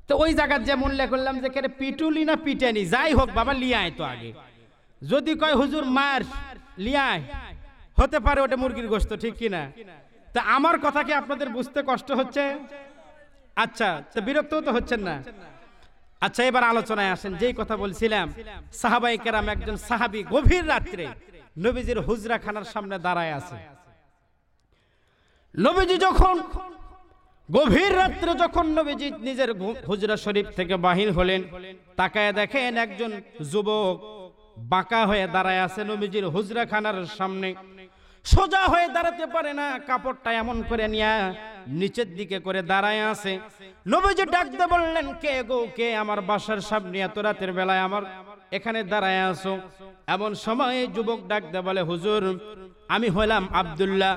তো ওই জায়গার যে মূল্যে করলাম যে কেরে পিটুলি না পিটেনি যাই হোক বাবা লিয়ায় তো আগে যদি কয় হুজুর মার লিয়ায় হতে পারে ওটা মুরগির গোস্ত ঠিক কিনা তা আমার কথা কি আপনাদের বুঝতে কষ্ট হচ্ছে আচ্ছা তো বিরক্ত তো হচ্ছেন না আচ্ছা এবার আলোচনায় আসেন যেই কথা বলছিলাম সাহাবাই কেরাম একজন সাহাবি গভীর রাত্রে নবীজির হুজরা খানার সামনে দাঁড়ায় আছে নবীজি যখন গভীর রাত্রে যখন নবীজি নিজের হুজরা শরীফ থেকে বাহির হলেন তাকায় দেখেন একজন যুবক বাঁকা হয়ে দাঁড়ায় আছে নবীজির হুজরাখানার সামনে সোজা হয়ে দাঁড়াতে পারে না কাপড়টা এমন করে নিয়ে নিচের দিকে করে দাঁড়ায় আছে নবীজি ডাকতে বললেন কে গো কে আমার বাসার সামনে এত রাতের বেলায় আমার এখানে দাঁড়ায় আসো এমন সময় যুবক ডাকতে বলে হুজুর আমি হলাম আবদুল্লাহ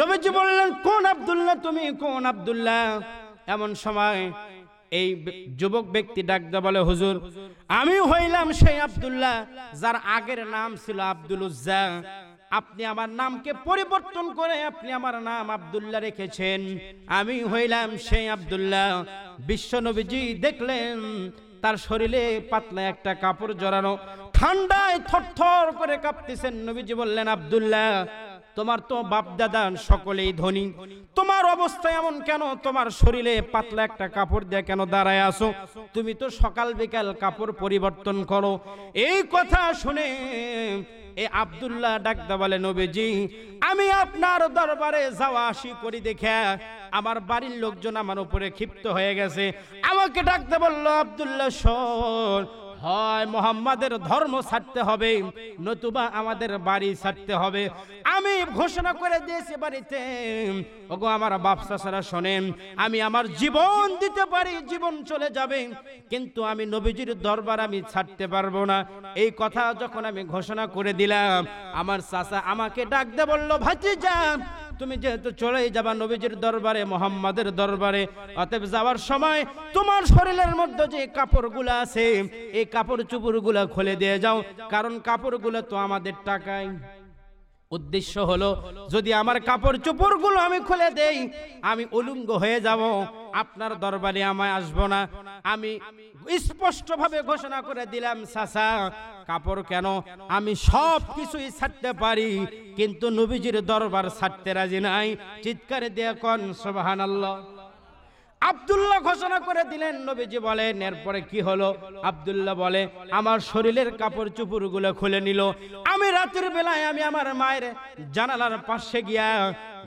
নবীজি বললেন কোন আবদুল্লাহ তুমি কোন আবদুল্লাহ এমন সময় এই যুবক ব্যক্তি ডাক দে বলে হুজুর আমি হইলাম সেই আবদুল্লাহ যার আগের নাম ছিল আব্দুল উজ্জা আপনি আমার নামকে পরিবর্তন করে আপনি আমার নাম আবদুল্লাহ রেখেছেন আমি হইলাম সেই আবদুল্লাহ বিশ্ব নবীজি দেখলেন তার শরীরে পাতলা একটা কাপড় জড়ানো ঠান্ডায় থরথর করে কাঁপতেছেন নবীজি বললেন আবদুল্লাহ তোমার তো বাপ দাদা সকলেই ধনী তোমার অবস্থা এমন কেন তোমার শরীরে পাতলা একটা কাপড় দিয়ে কেন দাঁড়ায় আসো তুমি তো সকাল বিকাল কাপড় পরিবর্তন করো এই কথা শুনে এ আবদুল্লাহ ডাকতে বলে নবীজি আমি আপনার দরবারে যাওয়া আসি করি দেখে আমার বাড়ির লোকজন আমার উপরে ক্ষিপ্ত হয়ে গেছে আমাকে ডাকতে বলল আবদুল্লাহ শোন হয় মোহাম্মদের ধর্ম ছাড়তে হবে নতুবা আমাদের বাড়ি ছাড়তে হবে আমি ঘোষণা করে দিয়েছি বাড়িতে ওগো আমার বাপসাসারা শোনেন আমি আমার জীবন দিতে পারি জীবন চলে যাবে কিন্তু আমি নবীজির দরবার আমি ছাড়তে পারবো না এই কথা যখন আমি ঘোষণা করে দিলাম আমার চাষা আমাকে ডাকতে ভাজি ভাতিজা তুমি যেহেতু চলেই যাবা নবীজির দরবারে মোহাম্মদের দরবারে অতএব যাওয়ার সময় তোমার শরীরের মধ্যে যে কাপড়গুলো আছে এই কাপড় চুপুরগুলো খুলে দিয়ে যাও কারণ কাপড়গুলো তো আমাদের টাকায় উদ্দেশ্য হলো যদি আমার কাপড় চোপড়গুলো আমি খুলে দেই আমি উলুঙ্গ হয়ে যাব আপনার দরবারে আমায় আসব না আমি স্পষ্টভাবে ঘোষণা করে দিলাম সাসা কাপড় কেন আমি সব কিছুই ছাড়তে পারি কিন্তু নবীজির দরবার ছাড়তে রাজি নাই চিৎকারে দিয়ে কন সোবাহান আল্লাহ আবদুল্লাহ ঘোষণা করে দিলেন নবীজি বলেন এরপরে কি হলো আবদুল্লাহ বলে আমার শরীরের কাপড় গুলো খুলে নিল আমি রাতের বেলায় আমি আমার মায়ের জানালার পাশে গিয়া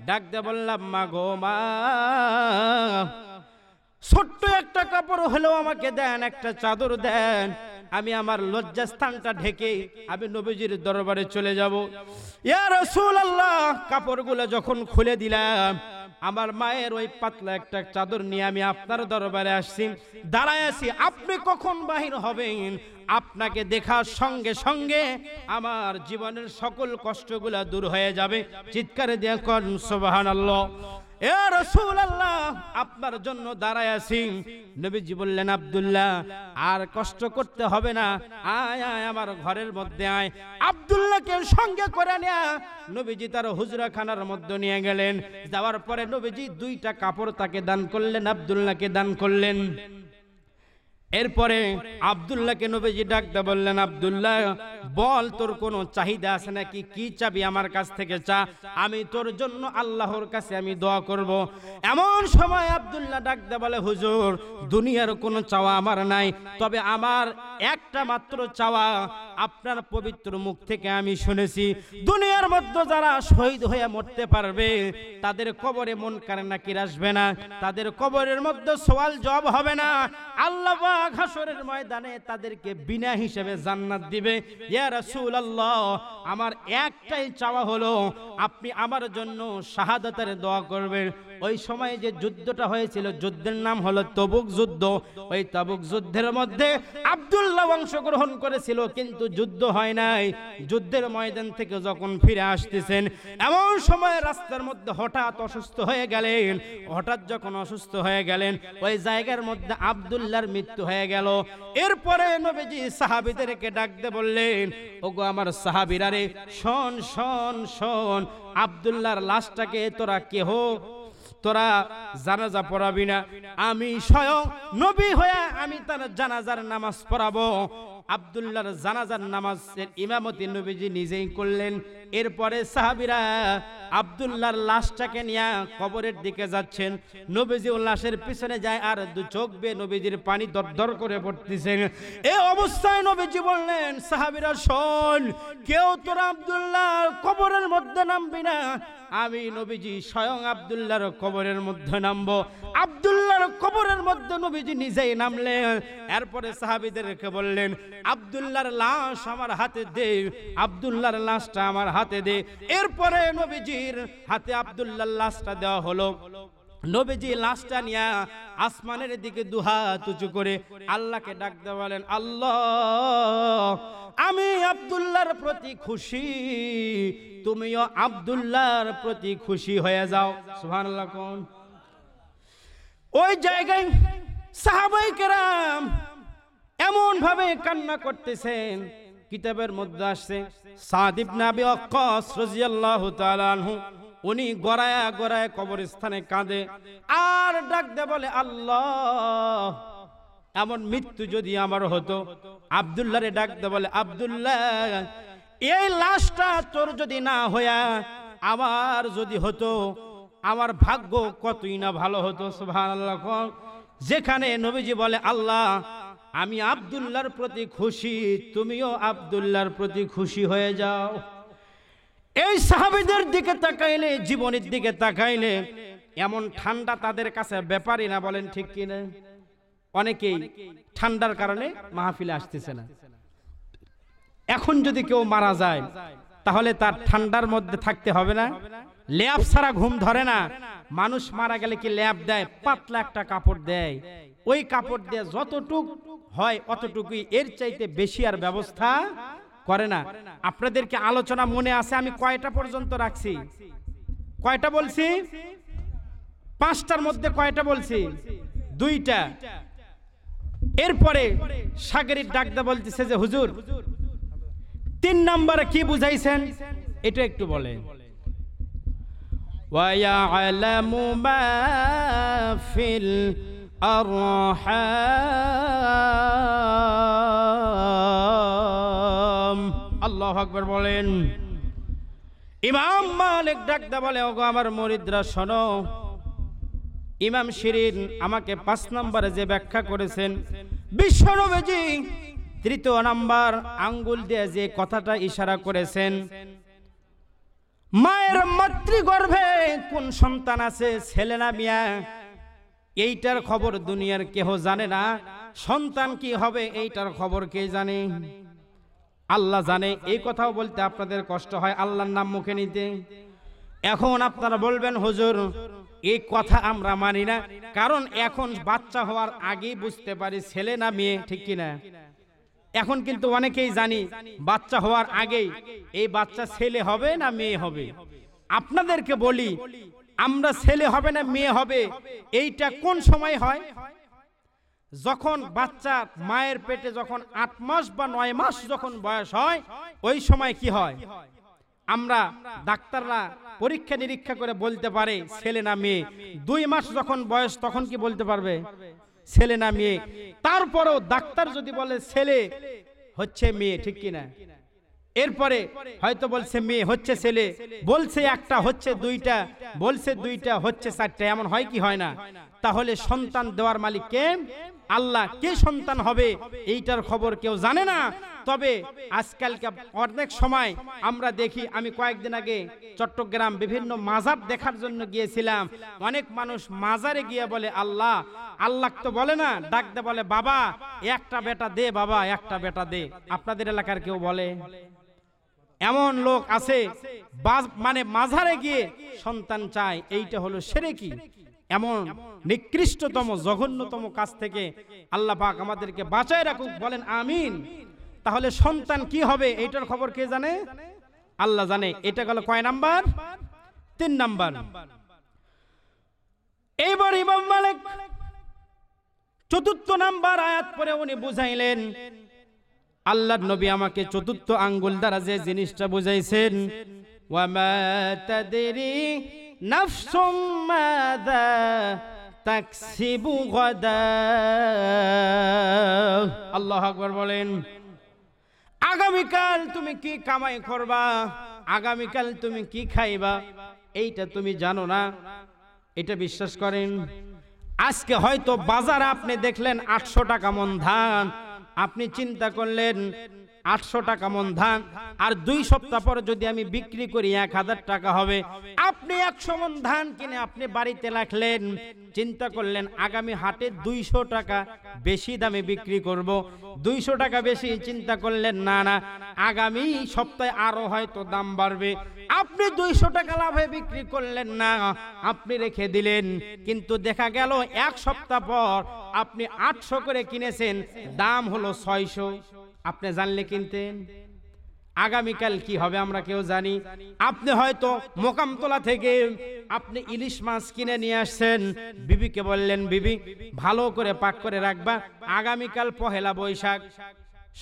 ডাকতে বললাম মা গো মা ছোট্ট একটা কাপড় হলেও আমাকে দেন একটা চাদর দেন আমি আমার লজ্জাস্থানটা ঢেকে আমি নবীজির দরবারে চলে যাব ইয়া রাসূলুল্লাহ কাপড়গুলো যখন খুলে দিলাম আমার মায়ের ওই পাতলা একটা চাদর নিয়ে আমি আপনার দরবারে আসছি দাঁড়ায় আছি আপনি কখন বাহির হবেন আপনাকে দেখার সঙ্গে সঙ্গে আমার জীবনের সকল কষ্টগুলা দূর হয়ে যাবে চিৎকারে দেয়া সোবাহান আল্লাহ আপনার জন্য দাঁড়ায় আছি নবীজি বললেন আবদুল্লাহ আর কষ্ট করতে হবে না আয় আয় আমার ঘরের মধ্যে আয় আবদুল্লাহকে সঙ্গে করে নেয়া নবীজি তার হুজরাখানার মধ্যে নিয়ে গেলেন যাওয়ার পরে নবীজি দুইটা কাপড় তাকে দান করলেন আবদুল্লাহকে দান করলেন এরপরে আবদুল্লাহকে নবীজি ডাকতে বললেন আবদুল্লাহ বল তোর কোনো চাহিদা আছে নাকি কি চাবি আমার কাছ থেকে চা আমি তোর জন্য আল্লাহর কাছে আমি দোয়া করব। এমন সময় আবদুল্লাহ ডাকতে বলে হুজুর দুনিয়ার কোনো চাওয়া আমার নাই তবে আমার একটা মাত্র চাওয়া আপনার পবিত্র মুখ থেকে আমি শুনেছি দুনিয়ার মধ্যে যারা শহীদ হয়ে মরতে পারবে তাদের কবরে মন কারে নাকি আসবে না তাদের কবরের মধ্যে সওয়াল জব হবে না আল্লাহ পাক হাসরের ময়দানে তাদেরকে বিনা হিসেবে জান্নাত দিবে ইয়া রাসূলুল্লাহ আমার একটাই চাওয়া হলো আপনি আমার জন্য শাহাদাতের দোয়া করবেন ওই সময়ে যে যুদ্ধটা হয়েছিল যুদ্ধের নাম হলো তবুক যুদ্ধ ওই তবুক যুদ্ধের মধ্যে আবদুল্লাহ অংশগ্রহণ করেছিল কিন্তু যুদ্ধ হয় নাই যুদ্ধের ময়দান থেকে যখন ফিরে আসতেছেন এমন সময় রাস্তার মধ্যে হঠাৎ অসুস্থ হয়ে গেলেন হঠাৎ যখন অসুস্থ হয়ে গেলেন ওই জায়গার মধ্যে আবদুল্লাহর মৃত্যু হয়ে গেল এরপরে নবীজি সাহাবিদেরকে ডাকতে বললেন ওগো আমার সাহাবিরারে শোন শোন শোন আবদুল্লাহর লাশটাকে তোরা কেহ তোরা জানাজা পড়াবি না আমি স্বয়ং নবী হয়ে আমি তার জানাজার নামাজ পড়াবো আবদুল্লাহর জানাজার নামাজ ইমামতি নবীজি নিজেই করলেন এরপরে সাহাবিরা আবদুল্লাহর লাশটাকে নিয়ে কবরের দিকে যাচ্ছেন নবীজি ও লাশের পিছনে যায় আর দু চোখ বেয়ে নবীজির পানি দরদর করে পড়তেছেন এ অবস্থায় নবীজি বললেন সাহাবিরা শোন কেউ তোর আবদুল্লাহ কবরের মধ্যে নামবি না আমি নবীজি স্বয়ং আবদুল্লাহর কবরের মধ্যে নামবো আব্দুল কবরের মধ্যে নবীজি নিজেই নামলেন এরপরে সাহাবিদেরকে বললেন আবদুল্লার লাশ আমার হাতে দে আবদুল্লার লাশটা আমার হাতে দে এরপরে নবীজির হাতে আবদুল্লার লাশটা দেওয়া হলো নবীজি লাশটা নিয়া আসমানের দিকে দুহাত উঁচু করে আল্লাহকে ডাকতে বলেন আল্লাহ আমি আব্দুল্লাহর প্রতি খুশি তুমিও আব্দুল্লাহর প্রতি খুশি হয়ে যাও সুহান ওই জায়গায় সাহাবাই কেরাম এমন ভাবে কান্না করতেছেন কিতাবের মধ্যে আসছে সাদিব নাবি অক্কস রাজিয়াল্লাহ তাআলা উনি গড়ায়া গড়ায় কবরস্থানে কাঁদে আর ডাক দে বলে আল্লাহ এমন মৃত্যু যদি আমার হতো আবদুল্লাহরে ডাক দে বলে আবদুল্লাহ এই লাশটা তোর যদি না হইয়া আমার যদি হতো আমার ভাগ্য কতই না ভালো হতো যেখানে নবীজি বলে আল্লাহ আমি আবদুল্লার প্রতি খুশি তুমিও আবদুল্লার প্রতি খুশি হয়ে যাও এই সাহাবিদের দিকে তাকাইলে জীবনের দিকে তাকাইলে এমন ঠান্ডা তাদের কাছে ব্যাপারই না বলেন ঠিক কিনা অনেকেই ঠান্ডার কারণে মাহফিলে আসতেছে না এখন যদি কেউ মারা যায় তাহলে তার ঠান্ডার মধ্যে থাকতে হবে না ল্যাব ছাড়া ঘুম ধরে না মানুষ মারা গেলে কি ল্যাব দেয় পাতলা একটা কাপড় দেয় ওই কাপড় দিয়ে যতটুক হয় অতটুকুই এর চাইতে বেশি আর ব্যবস্থা করে না আপনাদেরকে আলোচনা মনে আছে আমি কয়টা পর্যন্ত রাখছি কয়টা বলছি পাঁচটার মধ্যে কয়টা বলছি দুইটা এরপরে সাগরের ডাকদা বলতেছে যে হুজুর তিন নম্বরে কি বুঝাইছেন এটা একটু বলেন ويعلم ما في الأرحام الله أكبر বলেন ইমাম মালিক ডাকদা বলে ওগো আমার মরিদরা শোনো ইমাম শিরিন আমাকে পাঁচ নম্বরে যে ব্যাখ্যা করেছেন বিশ্বনবীজি তৃতীয় নাম্বার আঙ্গুল দিয়ে যে কথাটা ইশারা করেছেন মায়ের মাতৃগর্ভে কোন সন্তান আছে ছেলে না মিয়া এইটার খবর দুনিয়ার কেহ জানে না সন্তান কি হবে এইটার খবর কে জানে আল্লাহ জানে এই কথাও বলতে আপনাদের কষ্ট হয় আল্লাহর নাম মুখে নিতে এখন আপনারা বলবেন হুজুর এই কথা আমরা মানি না কারণ এখন বাচ্চা হওয়ার আগেই বুঝতে পারি ছেলে না মেয়ে ঠিক কিনা এখন কিন্তু অনেকেই জানি বাচ্চা হওয়ার আগেই এই বাচ্চা ছেলে হবে না মেয়ে হবে আপনাদেরকে বলি আমরা ছেলে হবে না মেয়ে হবে এইটা কোন সময় হয় যখন বাচ্চা মায়ের পেটে যখন আট মাস বা নয় মাস যখন বয়স হয় ওই সময় কি হয় আমরা ডাক্তাররা পরীক্ষা নিরীক্ষা করে বলতে পারে ছেলে না মেয়ে দুই মাস যখন বয়স তখন কি বলতে পারবে ছেলে না মেয়ে তারপরেও ডাক্তার যদি বলে ছেলে হচ্ছে মেয়ে ঠিক কিনা এরপরে হয়তো বলছে মেয়ে হচ্ছে ছেলে বলছে একটা হচ্ছে দুইটা বলছে দুইটা হচ্ছে চারটা এমন হয় কি হয় না তাহলে সন্তান দেওয়ার মালিক কে আল্লাহ কে সন্তান হবে এইটার খবর কেউ জানে না তবে আজকালকে অনেক সময় আমরা দেখি আমি কয়েকদিন আগে চট্টগ্রাম বিভিন্ন মাজার দেখার জন্য গিয়েছিলাম অনেক মানুষ মাজারে গিয়ে বলে আল্লাহ আল্লাহ তো বলে না ডাকতে বলে বাবা একটা বেটা দে বাবা একটা বেটা দে আপনাদের এলাকার কেউ বলে এমন লোক আছে মানে মাঝারে গিয়ে সন্তান চায় এইটা হলো সেরে কি এমন নিকৃষ্টতম জঘন্যতম কাজ থেকে আল্লাহ পাক আমাদেরকে বাঁচায় রাখুক বলেন আমিন তাহলে সন্তান কি হবে এটার খবর কে জানে আল্লাহ জানে এটা গেল কয় নাম্বার তিন নাম্বার এইবার ইমাম মালিক চতুর্থ নাম্বার আয়াত পরে উনি বুঝাইলেন আল্লাহর নবী আমাকে চতুর্থ আঙ্গুল দ্বারা যে জিনিসটা বুঝাইছেন আল্লাহ আকবর বলেন আগামীকাল তুমি কি কামাই করবা আগামীকাল তুমি কি খাইবা এইটা তুমি জানো না এটা বিশ্বাস করেন আজকে হয়তো বাজার আপনি দেখলেন আটশো টাকা মন ধান আপনি চিন্তা করলেন আটশো টাকা মন ধান আর দুই সপ্তাহ পরে যদি আমি বিক্রি করি এক হাজার টাকা হবে আপনি একশো মন ধান কিনে আপনি বাড়িতে রাখলেন চিন্তা করলেন আগামী হাটে দুইশো টাকা বেশি দামে বিক্রি করব। দুইশো টাকা বেশি চিন্তা করলেন না না আগামী সপ্তাহে আরও হয়তো দাম বাড়বে আপনি দুইশো টাকা লাভে বিক্রি করলেন না আপনি রেখে দিলেন কিন্তু দেখা গেল এক সপ্তাহ পর আপনি আটশো করে কিনেছেন দাম হলো ছয়শো আপনি জানলে কিনতেন আগামীকাল কি হবে আমরা কেউ জানি আপনি হয়তো মোকামতলা থেকে আপনি ইলিশ মাছ কিনে নিয়ে আসছেন বিবিকে বললেন বিবি ভালো করে পাক করে রাখবা আগামীকাল পহেলা বৈশাখ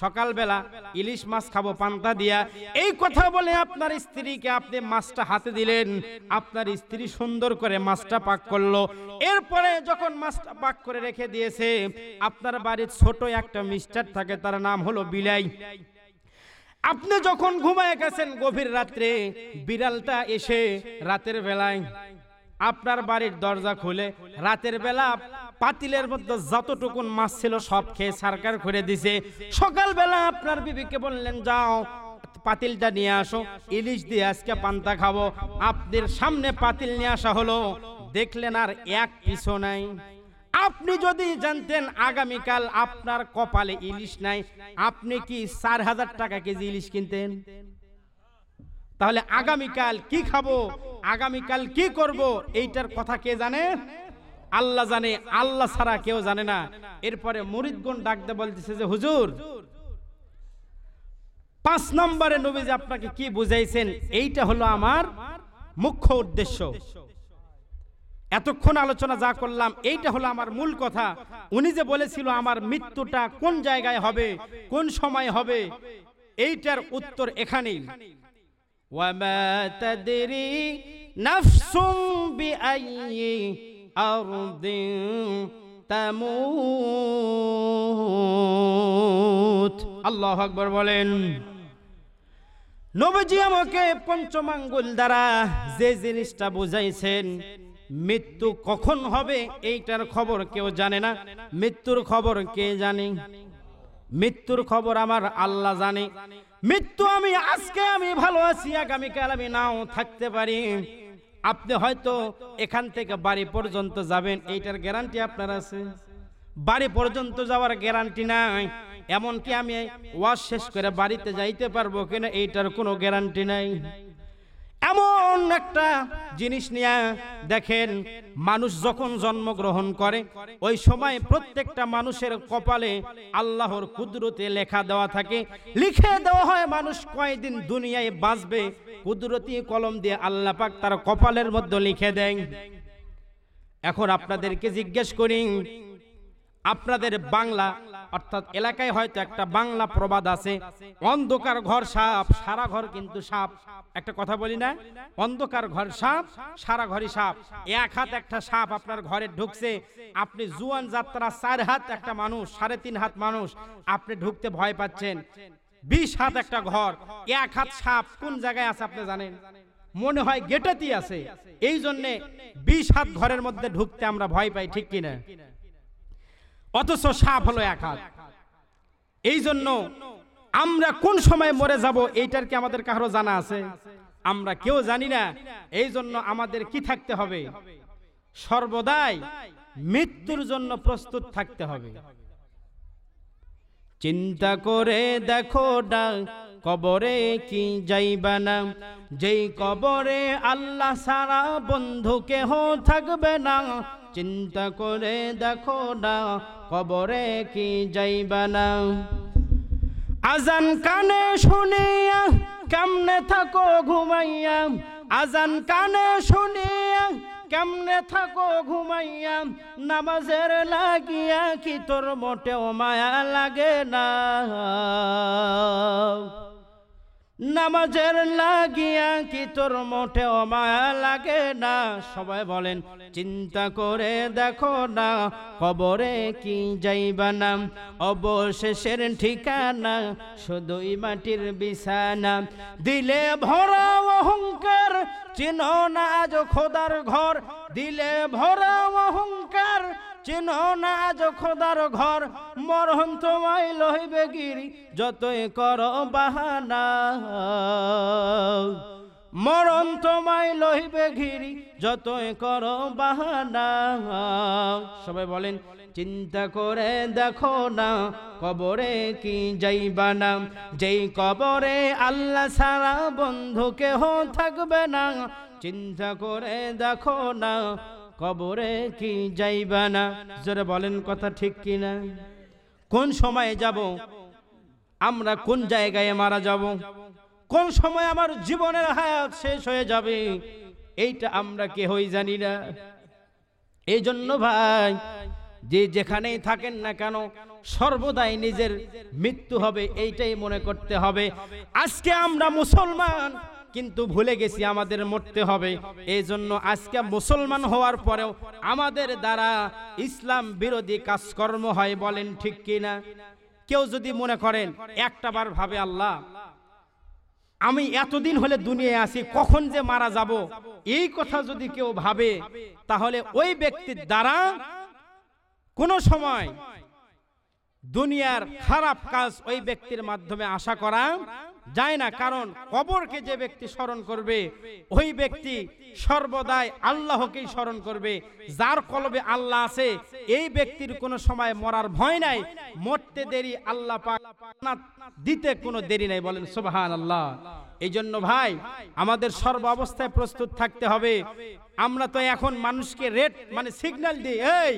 সকালবেলা ইলিশ মাছ খাবো পান্তা দিয়া এই কথা বলে আপনার স্ত্রীকে আপনি মাছটা হাতে দিলেন আপনার স্ত্রী সুন্দর করে মাছটা পাক করলো এরপরে যখন মাছটা পাক করে রেখে দিয়েছে আপনার বাড়ির ছোট একটা মিস্টার থাকে তার নাম হলো বিলাই আপনি যখন ঘুমায় গেছেন গভীর রাত্রে বিড়ালটা এসে রাতের বেলায় আপনার বাড়ির দরজা খুলে রাতের বেলা পাতিলের মধ্যে যতটুকুন মাছ ছিল সব খেয়ে সারকার করে দিছে সকালবেলা আপনার বিবিকে বললেন যাও পাতিলটা নিয়ে আসো ইলিশ দিয়ে আজকে পান্তা খাবো আপনার সামনে পাতিল নিয়ে আসা হলো দেখলেন আর এক পিছু নাই আপনি যদি জানতেন আগামীকাল আপনার কপালে ইলিশ নাই আপনি কি চার হাজার টাকা কেজি ইলিশ কিনতেন তাহলে আগামীকাল কি খাবো আগামীকাল কি করব এইটার কথা কে জানে আল্লাহ জানে আল্লাহ ছাড়া কেউ জানে না এরপরে মুরিদগণ ডাকতে বলতেছে যে হুজুর পাঁচ নম্বরে নবী আপনাকে কি বুঝাইছেন এইটা হলো আমার মুখ্য উদ্দেশ্য এতক্ষণ আলোচনা যা করলাম এইটা হলো আমার মূল কথা উনি যে বলেছিল আমার মৃত্যুটা কোন জায়গায় হবে কোন সময় হবে এইটার উত্তর এখানেই মা তাদরি নাফসুম বিআইয়ি أرض আল্লাহ আকবর বলেন নবজি আমাকে পঞ্চমাঙ্গুল দ্বারা যে জিনিসটা বুঝাইছেন মৃত্যু কখন হবে এইটার খবর কেউ জানে না মৃত্যুর খবর কে জানে মৃত্যুর খবর আমার আল্লাহ জানে মৃত্যু আমি আজকে আমি ভালো আছি আগামীকাল আমি নাও থাকতে পারি আপনি হয়তো এখান থেকে বাড়ি পর্যন্ত যাবেন এইটার গ্যারান্টি আপনার আছে বাড়ি পর্যন্ত যাওয়ার গ্যারান্টি নাই এমনকি আমি ওয়াশ শেষ করে বাড়িতে যাইতে পারবো কিনা এইটার কোনো গ্যারান্টি নাই এমন একটা জিনিস নিয়ে দেখেন মানুষ যখন জন্মগ্রহণ করে ওই সময় প্রত্যেকটা মানুষের কপালে আল্লাহর কুদরতে লেখা দেওয়া থাকে লিখে দেওয়া হয় মানুষ কয়দিন দুনিয়ায় বাঁচবে কুদরতি কলম দিয়ে আল্লাহ পাক তার কপালের মধ্যে লিখে দেয় এখন আপনাদেরকে জিজ্ঞেস করি আপনাদের বাংলা অর্থাৎ এলাকায় হয়তো একটা বাংলা প্রবাদ আছে অন্ধকার ঘর সাপ সারা ঘর কিন্তু সাপ একটা কথা বলি না অন্ধকার ঘর সাপ সারা ঘরই সাপ এক হাত একটা সাপ আপনার ঘরে ঢুকছে আপনি জুয়ান যাত্রা চার হাত একটা মানুষ সাড়ে তিন হাত মানুষ আপনি ঢুকতে ভয় পাচ্ছেন বিশ হাত একটা ঘর এক হাত সাপ কোন জায়গায় আছে আপনি জানেন মনে হয় গেটাতেই আছে এই জন্যে বিশ হাত ঘরের মধ্যে ঢুকতে আমরা ভয় পাই ঠিক কিনা অথচ সাপ হলো এক হাত এই জন্য আমরা কোন সময় মরে যাব এইটার কি আমাদের কারো জানা আছে আমরা কেউ জানি না এই জন্য আমাদের কি থাকতে হবে সর্বদাই মৃত্যুর জন্য প্রস্তুত থাকতে হবে চিন্তা করে দেখো ডাল কবরে কি যাইবা না যেই কবরে আল্লাহ সারা বন্ধু কেহ থাকবে না চিন্তা করে দেখো না কবরে কি যাইবা না আজান কানে শুনিয়া কেমনে থাকো ঘুমাইয়া আজান কানে শুনিয়া কেমনে থাকো ঘুমাইয়া নামাজের লাগিয়া কি তোর মোটেও মায়া লাগে না নামাজের লাগিয়া কি তোর মোটেও মায়া লাগে না সবাই বলেন চিন্তা করে দেখো না কবরে কি যাইবা নাম অবশেষের ঠিকানা শুধুই মাটির বিছানা দিলে ভরা অহংকার চিনো না আজ খোদার ঘর দিলে ভরা অহংকার চিহ্ন না খোদার ঘর মরণ তোমায় লইবে গিরি যতই কর বাহানা মরণ তোমায় লইবে ঘিরি যতই কর বাহানা সবাই বলেন চিন্তা করে দেখো না কবরে কি যাইবা না যেই কবরে আল্লাহ সারা বন্ধু কেহ থাকবে না চিন্তা করে দেখো না কবরে কি যাইবা না যারা বলেন কথা ঠিক কিনা কোন সময়ে যাব আমরা কোন জায়গায় মারা যাব কোন সময় আমার জীবনের হায়াত শেষ হয়ে যাবে এইটা আমরা কেহই জানি না এই জন্য ভাই যে যেখানেই থাকেন না কেন সর্বদাই নিজের মৃত্যু হবে এইটাই মনে করতে হবে আজকে আমরা মুসলমান কিন্তু ভুলে গেছি আমাদের মরতে হবে এই জন্য আজকে মুসলমান হওয়ার পরেও আমাদের দ্বারা ইসলাম বিরোধী কাজকর্ম হয় বলেন ঠিক কিনা কেউ যদি মনে করেন একটা বার ভাবে আল্লাহ আমি এতদিন হলে দুনিয়ায় আসি কখন যে মারা যাব এই কথা যদি কেউ ভাবে তাহলে ওই ব্যক্তির দ্বারা কোনো সময় দুনিয়ার খারাপ কাজ ওই ব্যক্তির মাধ্যমে আশা করা যায় না কারণ কবরকে যে ব্যক্তি স্মরণ করবে ওই ব্যক্তি সর্বদাই আল্লাহকেই স্মরণ করবে যার কলবে আল্লাহ আছে এই ব্যক্তির কোনো সময় মরার ভয় নাই মরতে দেরি আল্লাহ দিতে কোনো দেরি নাই বলেন সুবাহান আল্লাহ এই জন্য ভাই আমাদের সর্ব অবস্থায় প্রস্তুত থাকতে হবে আমরা তো এখন মানুষকে রেড মানে সিগন্যাল দিই এই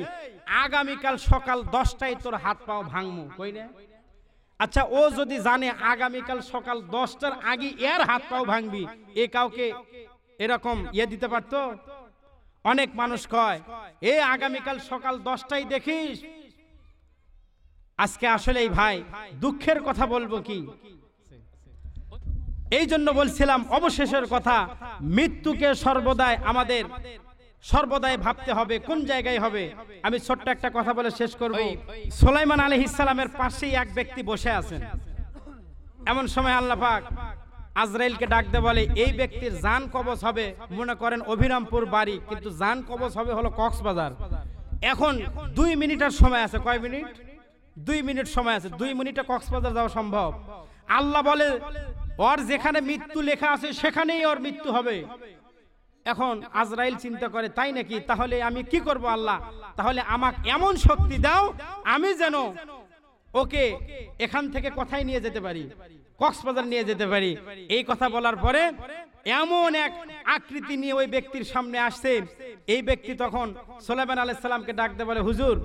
আগামীকাল সকাল দশটায় তোর হাত পাও ভাঙমু কই না আচ্ছা ও যদি জানে আগামীকাল সকাল দশটার আগে এর হাত পাও ভাঙবি এ কাউকে এরকম ইয়ে দিতে পারত অনেক মানুষ কয় এ আগামীকাল সকাল দশটায় দেখিস আজকে আসলে ভাই দুঃখের কথা বলবো কি এই জন্য বলছিলাম অবশেষের কথা মৃত্যুকে সর্বদাই আমাদের সর্বদাই ভাবতে হবে কোন জায়গায় হবে আমি ছোট্ট একটা কথা বলে শেষ করব সোলাইমান আলী ইসলামের পাশেই এক ব্যক্তি বসে আছেন এমন সময় আল্লাহ পাক আজরাইলকে ডাকতে বলে এই ব্যক্তির যান কবচ হবে মনে করেন অভিরামপুর বাড়ি কিন্তু যান কবচ হবে হলো কক্সবাজার এখন দুই মিনিটের সময় আছে কয় মিনিট দুই মিনিট সময় আছে দুই মিনিটে কক্সবাজার যাওয়া সম্ভব আল্লাহ বলে ওর যেখানে মৃত্যু লেখা আছে সেখানেই ওর মৃত্যু হবে এখন আজরাইল চিন্তা করে তাই নাকি তাহলে আমি কি করব আল্লাহ তাহলে আমাকে এমন শক্তি দাও আমি যেন ওকে এখান থেকে কোথায় নিয়ে যেতে পারি কক্সবাজার নিয়ে যেতে পারি এই কথা বলার পরে এমন এক আকৃতি নিয়ে ওই ব্যক্তির সামনে আসছে এই ব্যক্তি তখন সোলাইমান আলাইসাল্লামকে ডাকতে বলে হুজুর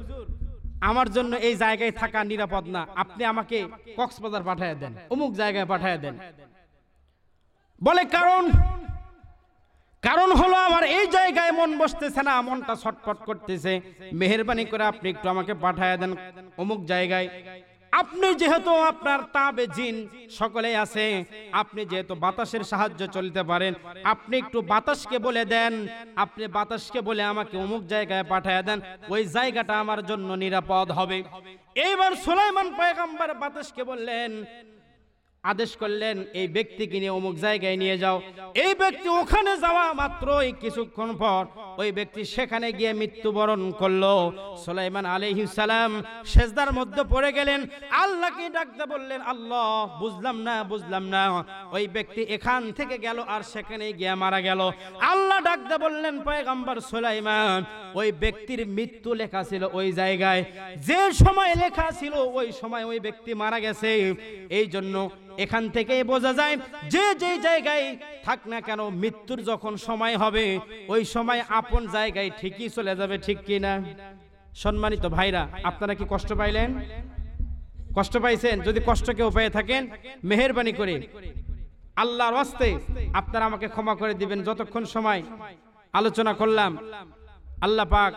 আমার জন্য এই জায়গায় থাকা নিরাপদ না আপনি আমাকে কক্সবাজার পাঠায় দেন অমুক জায়গায় পাঠায় দেন বলে কারণ কারণ হলো আমার এই জায়গায় মন বসতেছে না মনটা ছটফট করতেছে মেহরবানি করে আপনি একটু আমাকে পাঠায় দেন অমুক জায়গায় আপনি যেহেতু আপনার তাবে জিন সকলেই আছে আপনি যেহেতু বাতাসের সাহায্য চলতে পারেন আপনি একটু বাতাসকে বলে দেন আপনি বাতাসকে বলে আমাকে অমুক জায়গায় পাঠায় দেন ওই জায়গাটা আমার জন্য নিরাপদ হবে এইবার সুলাইমান পয়গাম্বার বাতাসকে বললেন আদেশ করলেন এই ব্যক্তিকে নিয়ে অমুক জায়গায় নিয়ে যাও এই ব্যক্তি ওখানে যাওয়া মাত্র কিছুক্ষণ পর ওই ব্যক্তি সেখানে গিয়ে মৃত্যুবরণ করলো সোলাইমান সালাম সেজদার মধ্যে পড়ে গেলেন আল্লাহকে ডাকতে বললেন আল্লাহ বুঝলাম না বুঝলাম না ওই ব্যক্তি এখান থেকে গেল আর সেখানে গিয়ে মারা গেল আল্লাহ ডাকতে বললেন পয়গাম্বার সোলাইমান ওই ব্যক্তির মৃত্যু লেখা ছিল ওই জায়গায় যে সময় লেখা ছিল ওই সময় ওই ব্যক্তি মারা গেছে এই জন্য এখান থেকে বোঝা যায় যে যে জায়গায় থাক না কেন মৃত্যুর যখন সময় হবে ওই সময় আপন জায়গায় ঠিকই চলে যাবে ঠিক কি না সম্মানিত ভাইরা আপনারা কি কষ্ট পাইলেন কষ্ট পাইছেন যদি কষ্ট কেউ পেয়ে থাকেন মেহরবানি করে আল্লাহর হস্তে আপনারা আমাকে ক্ষমা করে দিবেন যতক্ষণ সময় আলোচনা করলাম আল্লাহ পাক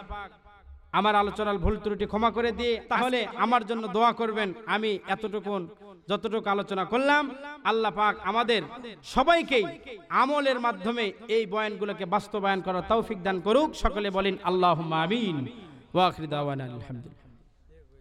আমার আলোচনার ভুল ত্রুটি ক্ষমা করে দিয়ে তাহলে আমার জন্য দোয়া করবেন আমি এতটুকুন যতটুকু আলোচনা করলাম আল্লাহ পাক আমাদের সবাইকেই আমলের মাধ্যমে এই বয়ানগুলোকে বাস্তবায়ন করার তৌফিক দান করুক সকলে বলেন আল্লাহ আমিন ওয়াখরিদাওয়ান আলহামদুলিল্লাহ